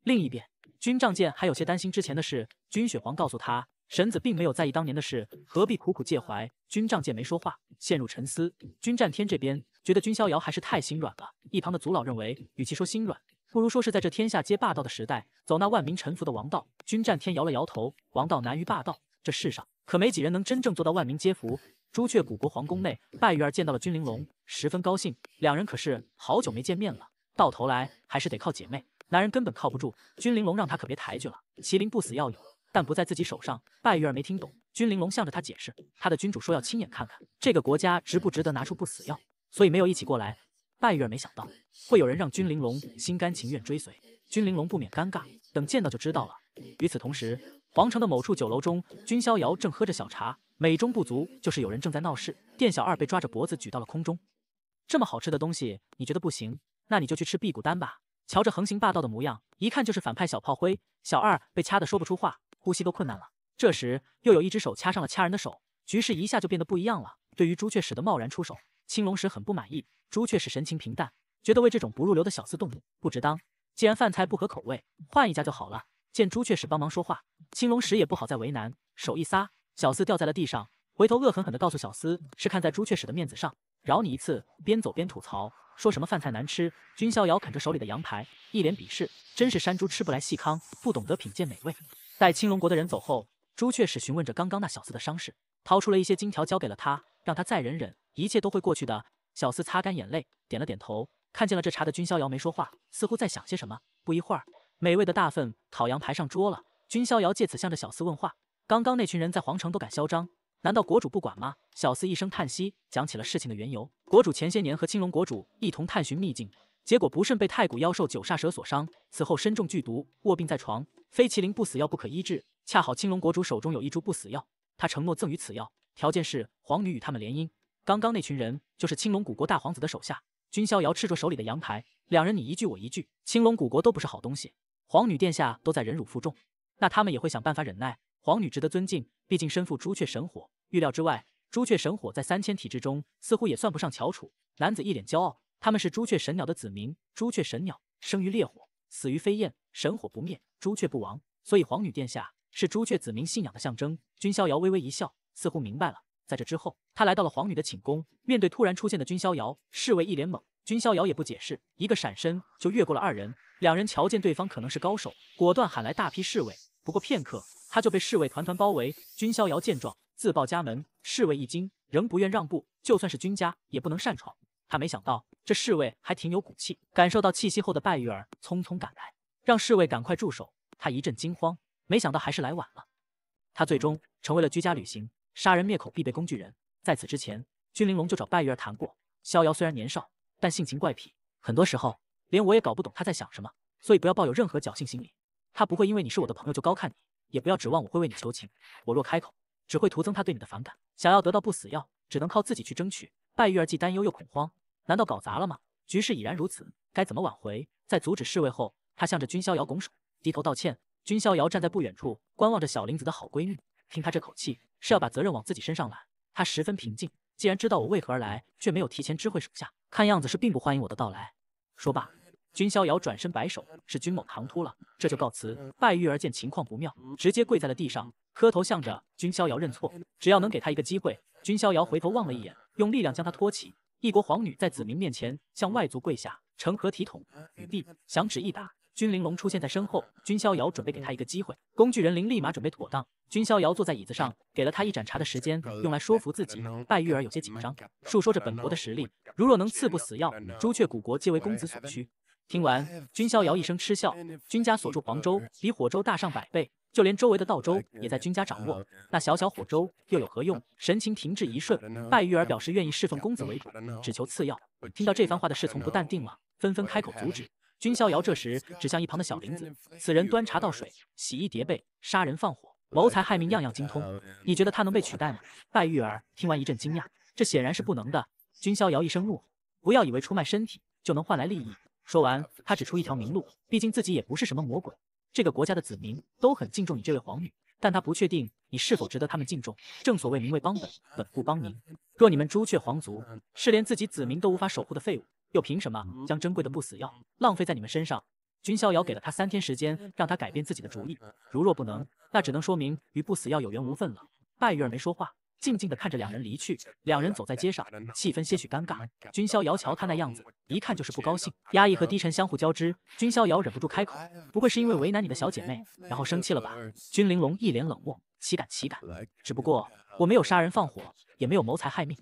另一边，君帐剑还有些担心之前的事。君雪皇告诉他。神子并没有在意当年的事，何必苦苦介怀？君仗见没说话，陷入沉思。君战天这边觉得君逍遥还是太心软了。一旁的族老认为，与其说心软，不如说是在这天下皆霸道的时代，走那万民臣服的王道。君战天摇了摇头，王道难于霸道，这世上可没几人能真正做到万民皆服。朱雀古国皇宫内，拜月儿见到了君玲珑，十分高兴。两人可是好久没见面了，到头来还是得靠姐妹，男人根本靠不住。君玲珑让他可别抬举了，麒麟不死要有。但不在自己手上。拜月儿没听懂，君玲珑向着他解释，他的君主说要亲眼看看这个国家值不值得拿出不死药，所以没有一起过来。拜月儿没想到会有人让君玲珑心甘情愿追随。君玲珑不免尴尬，等见到就知道了。与此同时，皇城的某处酒楼中，君逍遥正喝着小茶，美中不足就是有人正在闹事，店小二被抓着脖子举到了空中。这么好吃的东西，你觉得不行？那你就去吃辟谷丹吧。瞧这横行霸道的模样，一看就是反派小炮灰。小二被掐得说不出话。呼吸都困难了，这时又有一只手掐上了掐人的手，局势一下就变得不一样了。对于朱雀使的贸然出手，青龙使很不满意。朱雀使神情平淡，觉得为这种不入流的小厮动怒不值当。既然饭菜不合口味，换一家就好了。见朱雀使帮忙说话，青龙使也不好再为难，手一撒，小厮掉在了地上，回头恶狠狠地告诉小厮，是看在朱雀使的面子上，饶你一次。边走边吐槽，说什么饭菜难吃。君逍遥啃着手里的羊排，一脸鄙视，真是山猪吃不来细糠，不懂得品鉴美味。待青龙国的人走后，朱雀使询问着刚刚那小厮的伤势，掏出了一些金条交给了他，让他再忍忍，一切都会过去的。小厮擦干眼泪，点了点头。看见了这茶的君逍遥没说话，似乎在想些什么。不一会儿，美味的大份烤羊排上桌了。君逍遥借此向着小厮问话：刚刚那群人在皇城都敢嚣张，难道国主不管吗？小厮一声叹息，讲起了事情的缘由。国主前些年和青龙国主一同探寻秘境。结果不慎被太古妖兽九煞蛇所伤，此后身中剧毒，卧病在床，非麒麟不死药不可医治。恰好青龙国主手中有一株不死药，他承诺赠与此药，条件是皇女与他们联姻。刚刚那群人就是青龙古国大皇子的手下。君逍遥赤着手里的羊排，两人你一句我一句。青龙古国都不是好东西，皇女殿下都在忍辱负重，那他们也会想办法忍耐。皇女值得尊敬，毕竟身负朱雀神火，预料之外，朱雀神火在三千体质中似乎也算不上翘楚。男子一脸骄傲。他们是朱雀神鸟的子民，朱雀神鸟生于烈火，死于飞燕，神火不灭，朱雀不亡。所以皇女殿下是朱雀子民信仰的象征。君逍遥微微一笑，似乎明白了。在这之后，他来到了皇女的寝宫，面对突然出现的君逍遥，侍卫一脸懵。君逍遥也不解释，一个闪身就越过了二人。两人瞧见对方可能是高手，果断喊来大批侍卫。不过片刻，他就被侍卫团团包围。君逍遥见状，自报家门。侍卫一惊，仍不愿让步，就算是君家也不能擅闯。他没想到。这侍卫还挺有骨气。感受到气息后的拜玉儿匆匆赶来，让侍卫赶快住手。他一阵惊慌，没想到还是来晚了。他最终成为了居家旅行、杀人灭口必备工具人。在此之前，君玲珑就找拜玉儿谈过。逍遥虽然年少，但性情怪癖，很多时候连我也搞不懂他在想什么。所以不要抱有任何侥幸心理。他不会因为你是我的朋友就高看你，也不要指望我会为你求情。我若开口，只会徒增他对你的反感。想要得到不死药，只能靠自己去争取。拜玉儿既担忧又恐慌。难道搞砸了吗？局势已然如此，该怎么挽回？在阻止侍卫后，他向着君逍遥拱手，低头道歉。君逍遥站在不远处观望着小林子的好闺女，听他这口气是要把责任往自己身上揽。他十分平静，既然知道我为何而来，却没有提前知会手下，看样子是并不欢迎我的到来。说罢，君逍遥转身摆手，是君某唐突了，这就告辞。拜玉儿见情况不妙，直接跪在了地上，磕头向着君逍遥认错。只要能给他一个机会，君逍遥回头望了一眼，用力量将他托起。一国皇女在子民面前向外族跪下，成何体统？语毕，响指一打，君玲珑出现在身后。君逍遥准备给他一个机会，工具人灵立马准备妥当。君逍遥坐在椅子上，给了他一盏茶的时间，用来说服自己。拜玉儿有些紧张，述说着本国的实力。如若能赐不死药，朱雀古国皆为公子所屈。听完，君逍遥一声嗤笑。君家所住黄州比火州大上百倍。就连周围的道州也在君家掌握，那小小火州又有何用？神情停滞一瞬，拜玉儿表示愿意侍奉公子为主，只求次要。听到这番话的侍从不淡定了，纷纷开口阻止。君逍遥这时指向一旁的小林子，此人端茶倒水、洗衣叠被、杀人放火、谋财害命，样样精通。你觉得他能被取代吗？拜玉儿听完一阵惊讶，这显然是不能的。君逍遥一声怒吼，不要以为出卖身体就能换来利益。说完，他指出一条明路，毕竟自己也不是什么魔鬼。这个国家的子民都很敬重你这位皇女，但他不确定你是否值得他们敬重。正所谓名为邦本，本固邦宁。若你们朱雀皇族是连自己子民都无法守护的废物，又凭什么将珍贵的不死药浪费在你们身上？君逍遥给了他三天时间，让他改变自己的主意。如若不能，那只能说明与不死药有缘无分了。拜玉儿没说话。静静地看着两人离去，两人走在街上，气氛些许尴尬。君逍遥瞧他那样子，一看就是不高兴，压抑和低沉相互交织。君逍遥忍不住开口：“不会是因为为难你的小姐妹，然后生气了吧？”君玲珑一脸冷漠：“岂敢岂敢！只不过我没有杀人放火，也没有谋财害命，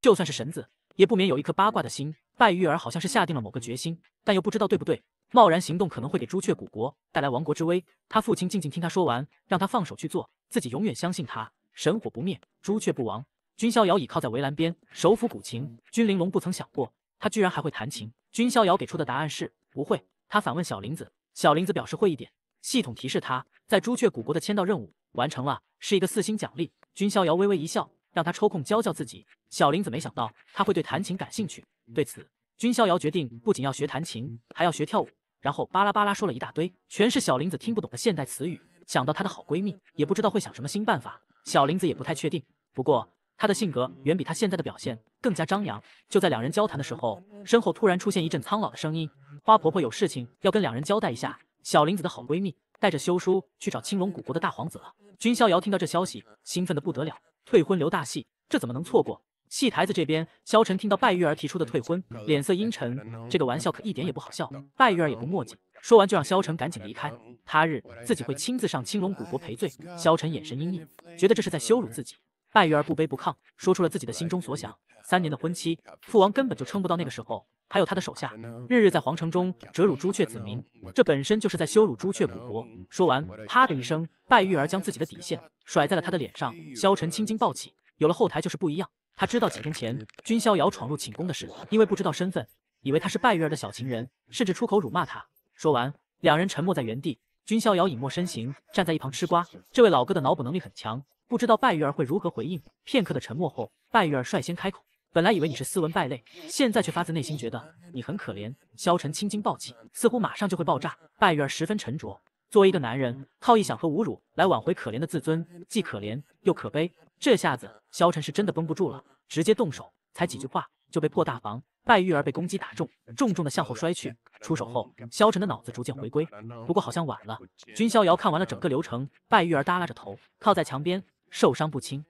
就算是神子，也不免有一颗八卦的心。”拜玉儿好像是下定了某个决心，但又不知道对不对，贸然行动可能会给朱雀古国带来亡国之危。他父亲静静听他说完，让他放手去做，自己永远相信他。神火不灭，朱雀不亡。君逍遥倚靠在围栏边，手抚古琴。君玲珑不曾想过，他居然还会弹琴。君逍遥给出的答案是不会。他反问小林子，小林子表示会一点。系统提示他在朱雀古国的签到任务完成了，是一个四星奖励。君逍遥微微一笑，让他抽空教教自己。小林子没想到他会对弹琴感兴趣，对此，君逍遥决定不仅要学弹琴，还要学跳舞。然后巴拉巴拉说了一大堆，全是小林子听不懂的现代词语。想到她的好闺蜜，也不知道会想什么新办法。小林子也不太确定，不过她的性格远比她现在的表现更加张扬。就在两人交谈的时候，身后突然出现一阵苍老的声音：“花婆婆有事情要跟两人交代一下。”小林子的好闺蜜带着休书去找青龙古国的大皇子了。君逍遥听到这消息，兴奋得不得了，退婚留大戏，这怎么能错过？戏台子这边，萧晨听到拜玉儿提出的退婚，脸色阴沉，这个玩笑可一点也不好笑。拜玉儿也不墨迹。说完就让萧晨赶紧离开，他日自己会亲自上青龙古国赔罪。萧晨眼神阴翳，觉得这是在羞辱自己。拜玉儿不卑不亢，说出了自己的心中所想。三年的婚期，父王根本就撑不到那个时候，还有他的手下日日在皇城中折辱朱雀子民，这本身就是在羞辱朱雀古国。说完，啪的一声，拜玉儿将自己的底线甩在了他的脸上。萧晨青筋暴起，有了后台就是不一样。他知道几天前君逍遥闯入寝宫的事，因为不知道身份，以为他是拜玉儿的小情人，甚至出口辱骂他。说完，两人沉默在原地。君逍遥隐没身形，站在一旁吃瓜。这位老哥的脑补能力很强，不知道拜玉儿会如何回应。片刻的沉默后，拜玉儿率先开口：“本来以为你是斯文败类，现在却发自内心觉得你很可怜。”萧晨青筋暴起，似乎马上就会爆炸。拜玉儿十分沉着，作为一个男人，靠臆想和侮辱来挽回可怜的自尊，既可怜又可悲。这下子，萧晨是真的绷不住了，直接动手。才几句话。就被破大防，拜玉儿被攻击打中，重重的向后摔去。出手后，萧晨的脑子逐渐回归，不过好像晚了。君逍遥看完了整个流程，拜玉儿耷拉着头，靠在墙边，受伤不轻。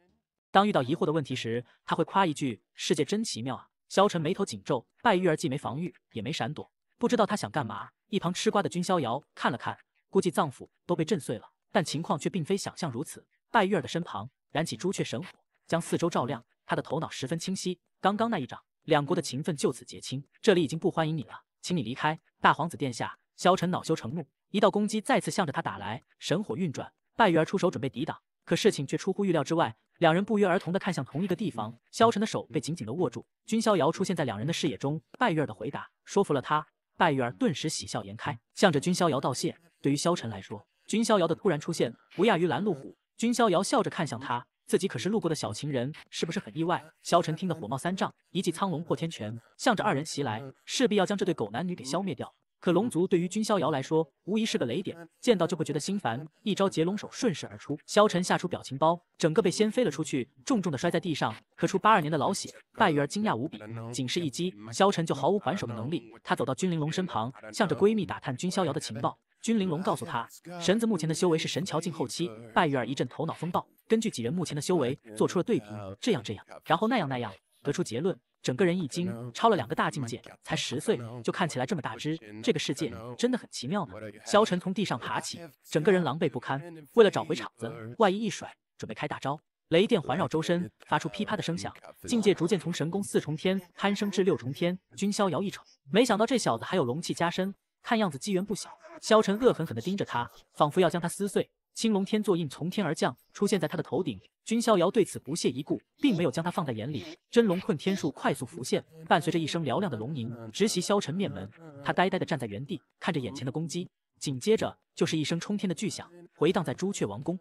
当遇到疑惑的问题时，他会夸一句：“世界真奇妙啊！”萧晨眉头紧皱，拜玉儿既没防御，也没闪躲，不知道他想干嘛。一旁吃瓜的君逍遥看了看，估计脏腑都被震碎了，但情况却并非想象如此。拜玉儿的身旁燃起朱雀神火，将四周照亮，他的头脑十分清晰。刚刚那一掌。两国的情分就此结清，这里已经不欢迎你了，请你离开。大皇子殿下，萧晨恼羞成怒，一道攻击再次向着他打来，神火运转，拜玉儿出手准备抵挡，可事情却出乎预料之外，两人不约而同的看向同一个地方，萧晨的手被紧紧的握住，君逍遥出现在两人的视野中，拜玉儿的回答说服了他，拜玉儿顿时喜笑颜开，向着君逍遥道谢。对于萧晨来说，君逍遥的突然出现不亚于拦路虎，君逍遥笑着看向他。自己可是路过的小情人，是不是很意外？萧晨听得火冒三丈，一记苍龙破天拳向着二人袭来，势必要将这对狗男女给消灭掉。可龙族对于君逍遥来说，无疑是个雷点，见到就会觉得心烦。一招截龙手顺势而出，萧晨吓出表情包，整个被掀飞了出去，重重的摔在地上，咳出八二年的老血。拜玉儿惊讶无比，仅是一击，萧晨就毫无还手的能力。他走到君玲珑身旁，向着闺蜜打探君逍遥的情报。君玲珑告诉他，神子目前的修为是神桥境后期。拜月儿一阵头脑风暴，根据几人目前的修为做出了对比，这样这样，然后那样那样，得出结论。整个人一惊，超了两个大境界，才十岁就看起来这么大只，这个世界真的很奇妙呢。萧晨从地上爬起，整个人狼狈不堪。为了找回场子，外衣一甩，准备开大招，雷电环绕周身，发出噼啪的声响，境界逐渐从神功四重天攀升至六重天，君逍遥一瞅，没想到这小子还有龙气加身。看样子机缘不小。萧晨恶狠狠地盯着他，仿佛要将他撕碎。青龙天作印从天而降，出现在他的头顶。君逍遥对此不屑一顾，并没有将他放在眼里。真龙困天术快速浮现，伴随着一声嘹亮的龙吟，直袭萧晨面门。他呆呆地站在原地，看着眼前的攻击。紧接着就是一声冲天的巨响，回荡在朱雀王宫。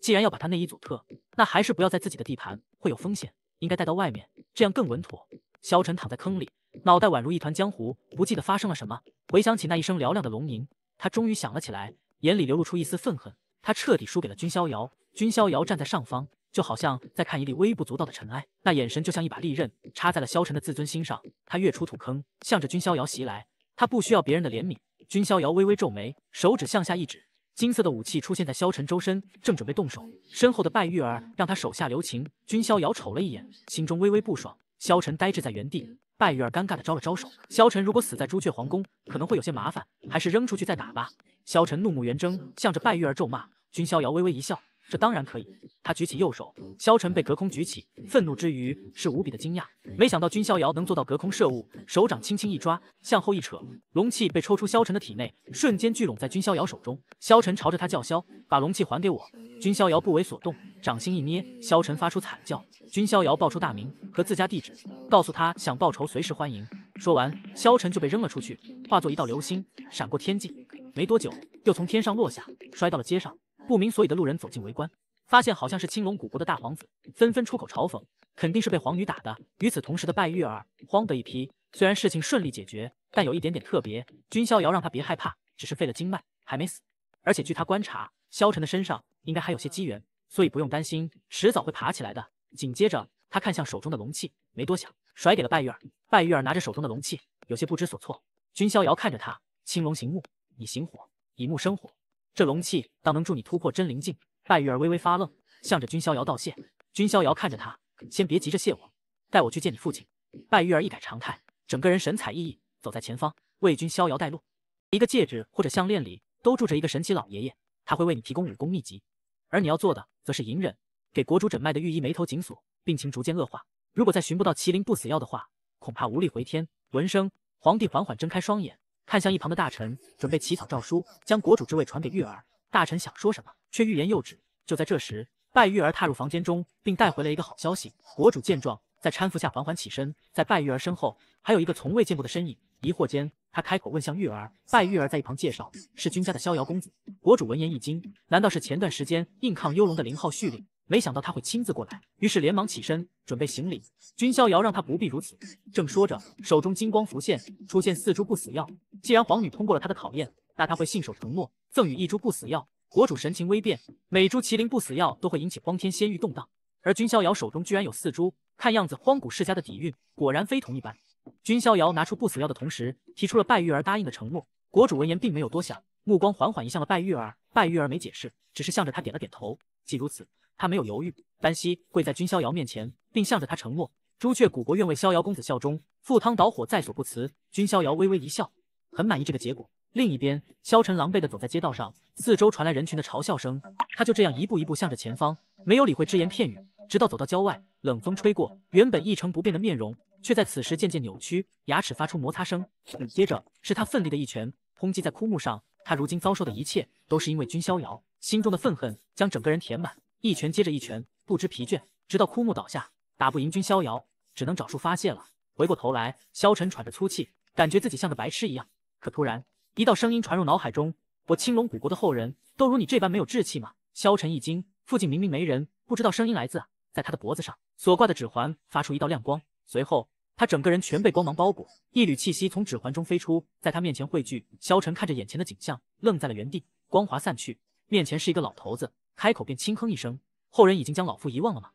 既然要把他那一组特，那还是不要在自己的地盘，会有风险。应该带到外面，这样更稳妥。萧晨躺在坑里。脑袋宛如一团浆糊，不记得发生了什么。回想起那一声嘹亮的龙吟，他终于想了起来，眼里流露出一丝愤恨。他彻底输给了君逍遥。君逍遥站在上方，就好像在看一粒微不足道的尘埃，那眼神就像一把利刃，插在了萧晨的自尊心上。他跃出土坑，向着君逍遥袭来。他不需要别人的怜悯。君逍遥微微皱眉，手指向下一指，金色的武器出现在萧晨周身，正准备动手。身后的拜玉儿让他手下留情。君逍遥瞅了一眼，心中微微不爽。萧晨呆滞在原地，拜玉儿尴尬地招了招手。萧晨如果死在朱雀皇宫，可能会有些麻烦，还是扔出去再打吧。萧晨怒目圆睁，向着拜玉儿咒骂。君逍遥微微一笑。这当然可以。他举起右手，萧晨被隔空举起，愤怒之余是无比的惊讶，没想到君逍遥能做到隔空射物，手掌轻轻一抓，向后一扯，龙气被抽出萧晨的体内，瞬间聚拢在君逍遥手中。萧晨朝着他叫嚣：“把龙气还给我！”君逍遥不为所动，掌心一捏，萧晨发出惨叫。君逍遥报出大名和自家地址，告诉他想报仇随时欢迎。说完，萧晨就被扔了出去，化作一道流星闪过天际，没多久又从天上落下，摔到了街上。不明所以的路人走进围观，发现好像是青龙古国的大皇子，纷纷出口嘲讽，肯定是被皇女打的。与此同时的拜玉儿慌得一批，虽然事情顺利解决，但有一点点特别。君逍遥让他别害怕，只是废了经脉，还没死。而且据他观察，萧晨的身上应该还有些机缘，所以不用担心，迟早会爬起来的。紧接着，他看向手中的龙器，没多想，甩给了拜玉儿。拜玉儿拿着手中的龙器，有些不知所措。君逍遥看着他，青龙行木，你行火，以木生火。这龙气当能助你突破真灵境。拜玉儿微微发愣，向着君逍遥道谢。君逍遥看着他，先别急着谢我，带我去见你父亲。拜玉儿一改常态，整个人神采奕奕，走在前方为君逍遥带路。一个戒指或者项链里都住着一个神奇老爷爷，他会为你提供武功秘籍，而你要做的则是隐忍。给国主诊脉的御医眉头紧锁，病情逐渐恶化。如果再寻不到麒麟不死药的话，恐怕无力回天。闻声，皇帝缓缓睁开双眼。看向一旁的大臣，准备起草诏书，将国主之位传给玉儿。大臣想说什么，却欲言又止。就在这时，拜玉儿踏入房间中，并带回了一个好消息。国主见状，在搀扶下缓缓起身。在拜玉儿身后，还有一个从未见过的身影。疑惑间，他开口问向玉儿：“拜玉儿在一旁介绍，是君家的逍遥公子。”国主闻言一惊，难道是前段时间硬抗幽龙的林浩旭令？没想到他会亲自过来，于是连忙起身准备行礼。君逍遥让他不必如此。正说着，手中金光浮现，出现四株不死药。既然皇女通过了他的考验，那他会信守承诺，赠予一株不死药。国主神情微变，每株麒麟不死药都会引起荒天仙域动荡，而君逍遥手中居然有四株，看样子荒古世家的底蕴果然非同一般。君逍遥拿出不死药的同时，提出了拜玉儿答应的承诺。国主闻言并没有多想，目光缓缓移向了拜玉儿。拜玉儿没解释，只是向着他点了点头。既如此。他没有犹豫，单膝跪在君逍遥面前，并向着他承诺：朱雀古国愿为逍遥公子效忠，赴汤蹈火在所不辞。君逍遥微微一笑，很满意这个结果。另一边，萧晨狼狈地走在街道上，四周传来人群的嘲笑声。他就这样一步一步向着前方，没有理会只言片语，直到走到郊外，冷风吹过，原本一成不变的面容，却在此时渐渐扭曲，牙齿发出摩擦声。紧接着是他奋力的一拳，轰击在枯木上。他如今遭受的一切，都是因为君逍遥。心中的愤恨将整个人填满。一拳接着一拳，不知疲倦，直到枯木倒下，打不赢君逍遥，只能找树发泄了。回过头来，萧晨喘着粗气，感觉自己像个白痴一样。可突然，一道声音传入脑海中：“我青龙古国的后人都如你这般没有志气吗？”萧晨一惊，附近明明没人，不知道声音来自。在他的脖子上，所挂的指环发出一道亮光，随后他整个人全被光芒包裹，一缕气息从指环中飞出，在他面前汇聚。萧晨看着眼前的景象，愣在了原地。光华散去，面前是一个老头子。开口便轻哼一声：“后人已经将老夫遗忘了吗？”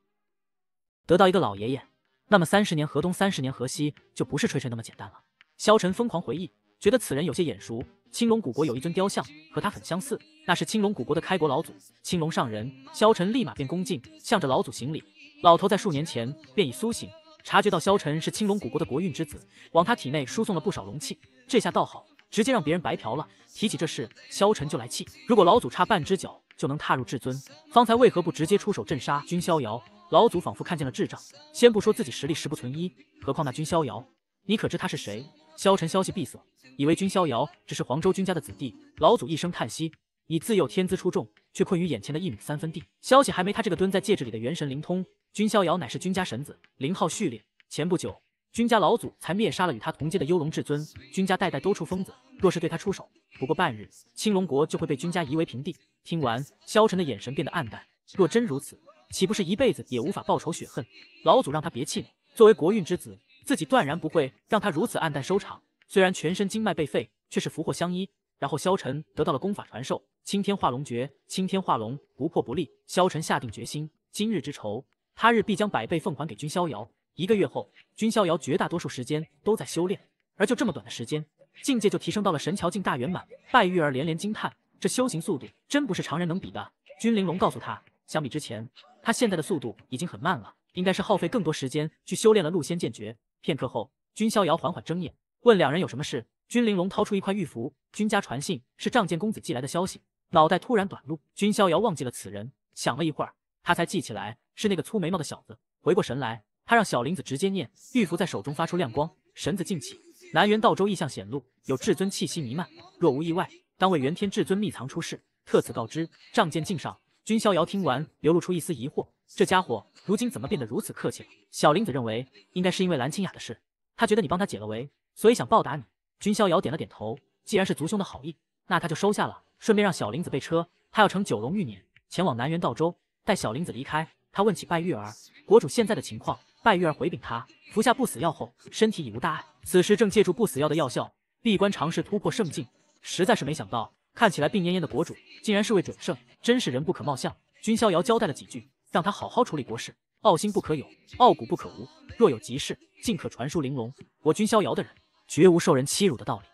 得到一个老爷爷，那么三十年河东，三十年河西就不是吹吹那么简单了。萧晨疯狂回忆，觉得此人有些眼熟。青龙古国有一尊雕像，和他很相似，那是青龙古国的开国老祖青龙上人。萧晨立马便恭敬向着老祖行礼。老头在数年前便已苏醒，察觉到萧晨是青龙古国的国运之子，往他体内输送了不少龙气。这下倒好，直接让别人白嫖了。提起这事，萧晨就来气。如果老祖差半只脚……就能踏入至尊。方才为何不直接出手镇杀君逍遥？老祖仿佛看见了智障。先不说自己实力十不存一，何况那君逍遥，你可知他是谁？萧晨消息闭塞，以为君逍遥只是黄州君家的子弟。老祖一声叹息，你自幼天资出众，却困于眼前的一亩三分地。消息还没他这个蹲在戒指里的元神灵通。君逍遥乃是君家神子，灵号序列。前不久，君家老祖才灭杀了与他同阶的幽龙至尊。君家代代都出疯子，若是对他出手，不过半日，青龙国就会被君家夷为平地。听完，萧晨的眼神变得暗淡。若真如此，岂不是一辈子也无法报仇雪恨？老祖让他别气馁。作为国运之子，自己断然不会让他如此暗淡收场。虽然全身经脉被废，却是福祸相依。然后萧晨得到了功法传授《青天化龙诀》，青天化龙，不破不立。萧晨下定决心，今日之仇，他日必将百倍奉还给君逍遥。一个月后，君逍遥绝大多数时间都在修炼，而就这么短的时间，境界就提升到了神桥境大圆满。拜玉儿连连惊叹。这修行速度真不是常人能比的。君玲珑告诉他，相比之前，他现在的速度已经很慢了，应该是耗费更多时间去修炼了《陆仙剑诀》。片刻后，君逍遥缓缓睁眼，问两人有什么事。君玲珑掏出一块玉符，君家传信，是仗剑公子寄来的消息。脑袋突然短路，君逍遥忘记了此人。想了一会儿，他才记起来是那个粗眉毛的小子。回过神来，他让小林子直接念玉符，在手中发出亮光，神子静起，南元道州异象显露，有至尊气息弥漫。若无意外。当为元天至尊秘藏出世，特此告知。仗剑敬上，君逍遥听完，流露出一丝疑惑：这家伙如今怎么变得如此客气了？小林子认为，应该是因为蓝青雅的事，他觉得你帮他解了围，所以想报答你。君逍遥点了点头，既然是族兄的好意，那他就收下了。顺便让小林子备车，他要乘九龙玉辇前往南元道州。待小林子离开，他问起拜玉儿国主现在的情况。拜玉儿回禀他，服下不死药后，身体已无大碍，此时正借助不死药的药效，闭关尝试突破圣境。实在是没想到，看起来病恹恹的国主竟然是位准圣，真是人不可貌相。君逍遥交代了几句，让他好好处理国事。傲心不可有，傲骨不可无。若有急事，尽可传书玲珑。我君逍遥的人，绝无受人欺辱的道理。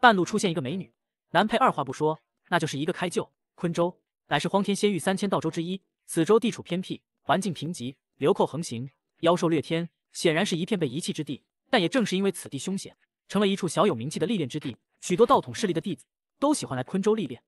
半路出现一个美女，男配二话不说，那就是一个开就。昆州乃是荒天仙域三千道州之一，此州地处偏僻，环境贫瘠，流寇横行，妖兽掠天，显然是一片被遗弃之地。但也正是因为此地凶险，成了一处小有名气的历练之地。许多道统势力的弟子都喜欢来昆州历练，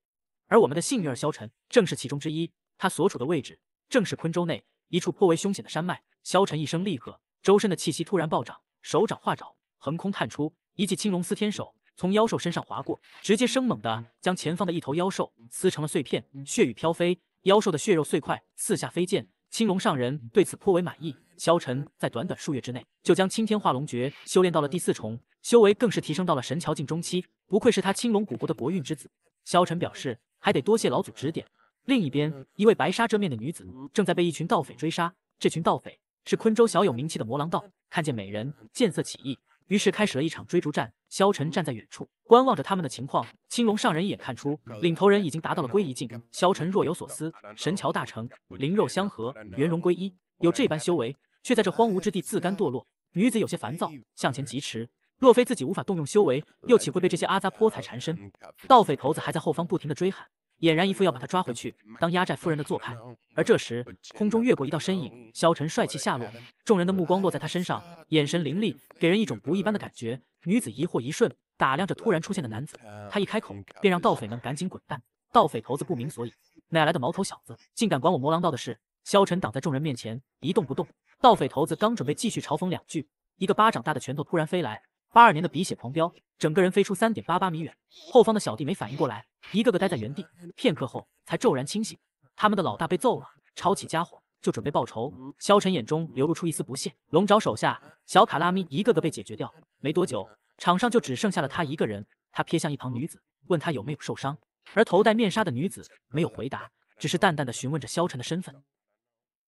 而我们的幸运儿萧晨正是其中之一。他所处的位置正是昆州内一处颇为凶险的山脉。萧晨一声厉喝，周身的气息突然暴涨，手掌化爪，横空探出，一记青龙撕天手从妖兽身上划过，直接生猛地将前方的一头妖兽撕成了碎片，血雨飘飞，妖兽的血肉碎块四下飞溅。青龙上人对此颇为满意。萧晨在短短数月之内就将青天化龙诀修炼到了第四重。修为更是提升到了神桥境中期，不愧是他青龙古国的国运之子。萧晨表示，还得多谢老祖指点。另一边，一位白纱遮面的女子正在被一群盗匪追杀。这群盗匪是昆州小有名气的魔狼道，看见美人，见色起意，于是开始了一场追逐战。萧晨站在远处观望着他们的情况。青龙上人一眼看出，领头人已经达到了归一境。萧晨若有所思，神桥大成，灵肉相合，圆融归一，有这般修为，却在这荒芜之地自甘堕落。女子有些烦躁，向前疾驰。若非自己无法动用修为，又岂会被这些阿扎泼才缠身？盗匪头子还在后方不停的追喊，俨然一副要把他抓回去当压寨夫人的做派。而这时，空中越过一道身影，萧晨帅气下落，众人的目光落在他身上，眼神凌厉，给人一种不一般的感觉。女子疑惑一瞬，打量着突然出现的男子，她一开口便让盗匪们赶紧滚蛋。盗匪头子不明所以，哪来的毛头小子，竟敢管我魔狼道的事？萧晨挡在众人面前，一动不动。盗匪头子刚准备继续嘲讽两句，一个巴掌大的拳头突然飞来。八二年的鼻血狂飙，整个人飞出三点八八米远。后方的小弟没反应过来，一个个待在原地，片刻后才骤然清醒。他们的老大被揍了，抄起家伙就准备报仇。萧晨眼中流露出一丝不屑。龙爪手下小卡拉咪一个个被解决掉，没多久，场上就只剩下了他一个人。他瞥向一旁女子，问他有没有受伤。而头戴面纱的女子没有回答，只是淡淡的询问着萧晨的身份。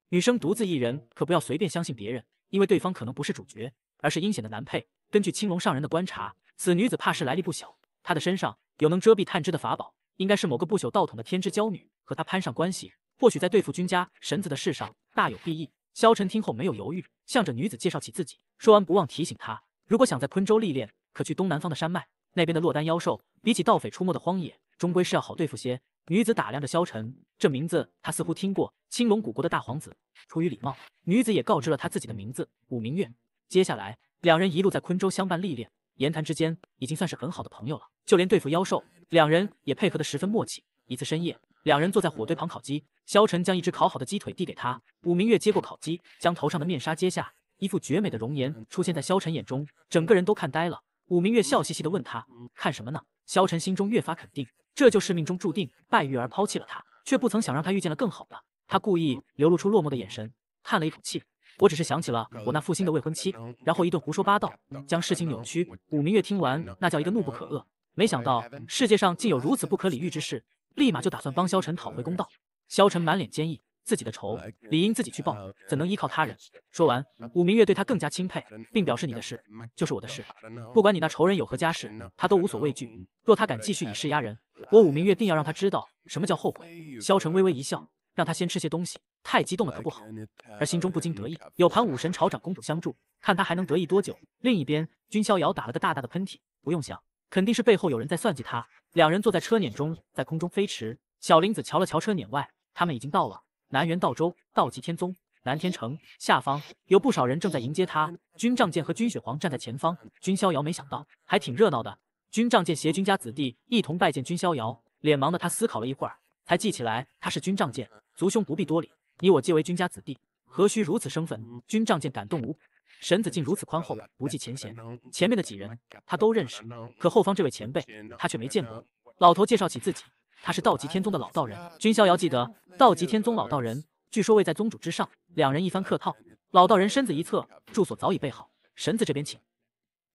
女生独自一人，可不要随便相信别人，因为对方可能不是主角，而是阴险的男配。根据青龙上人的观察，此女子怕是来历不小。她的身上有能遮蔽探知的法宝，应该是某个不朽道统的天之娇女，和她攀上关系，或许在对付君家神子的事上大有裨益。萧晨听后没有犹豫，向着女子介绍起自己。说完不忘提醒她，如果想在昆州历练，可去东南方的山脉，那边的落单妖兽，比起盗匪出没的荒野，终归是要好对付些。女子打量着萧晨，这名字她似乎听过，青龙古国的大皇子。出于礼貌，女子也告知了他自己的名字，武明月。接下来。两人一路在昆州相伴历练，言谈之间已经算是很好的朋友了。就连对付妖兽，两人也配合的十分默契。一次深夜，两人坐在火堆旁烤鸡，萧晨将一只烤好的鸡腿递给他，武明月接过烤鸡，将头上的面纱揭下，一副绝美的容颜出现在萧晨眼中，整个人都看呆了。武明月笑嘻嘻地问他看什么呢？萧晨心中越发肯定，这就是命中注定，拜玉儿抛弃了他，却不曾想让他遇见了更好的。他故意流露出落寞的眼神，叹了一口气。我只是想起了我那负心的未婚妻，然后一顿胡说八道，将事情扭曲。武明月听完那叫一个怒不可遏，没想到世界上竟有如此不可理喻之事，立马就打算帮萧晨讨回公道。萧晨满脸坚毅，自己的仇理应自己去报，怎能依靠他人？说完，武明月对他更加钦佩，并表示你的事就是我的事，不管你那仇人有何家世，他都无所畏惧。若他敢继续以势压人，我武明月定要让他知道什么叫后悔。萧晨微微一笑，让他先吃些东西。太激动了可不好，而心中不禁得意，有盘武神朝长公主相助，看他还能得意多久。另一边，君逍遥打了个大大的喷嚏，不用想，肯定是背后有人在算计他。两人坐在车辇中，在空中飞驰。小林子瞧了瞧车辇外，他们已经到了南元道州道吉天宗南天城下方，有不少人正在迎接他。君帐剑和君雪皇站在前方。君逍遥没想到还挺热闹的，君帐剑携君家子弟一同拜见君逍遥，脸盲的他思考了一会儿，才记起来他是君帐剑族兄，不必多礼。你我皆为君家子弟，何须如此生分？君仗剑感动无比，神子竟如此宽厚，不计前嫌。前面的几人他都认识，可后方这位前辈他却没见过。老头介绍起自己，他是道极天宗的老道人。君逍遥记得，道极天宗老道人据说位在宗主之上。两人一番客套，老道人身子一侧，住所早已备好。神子这边请。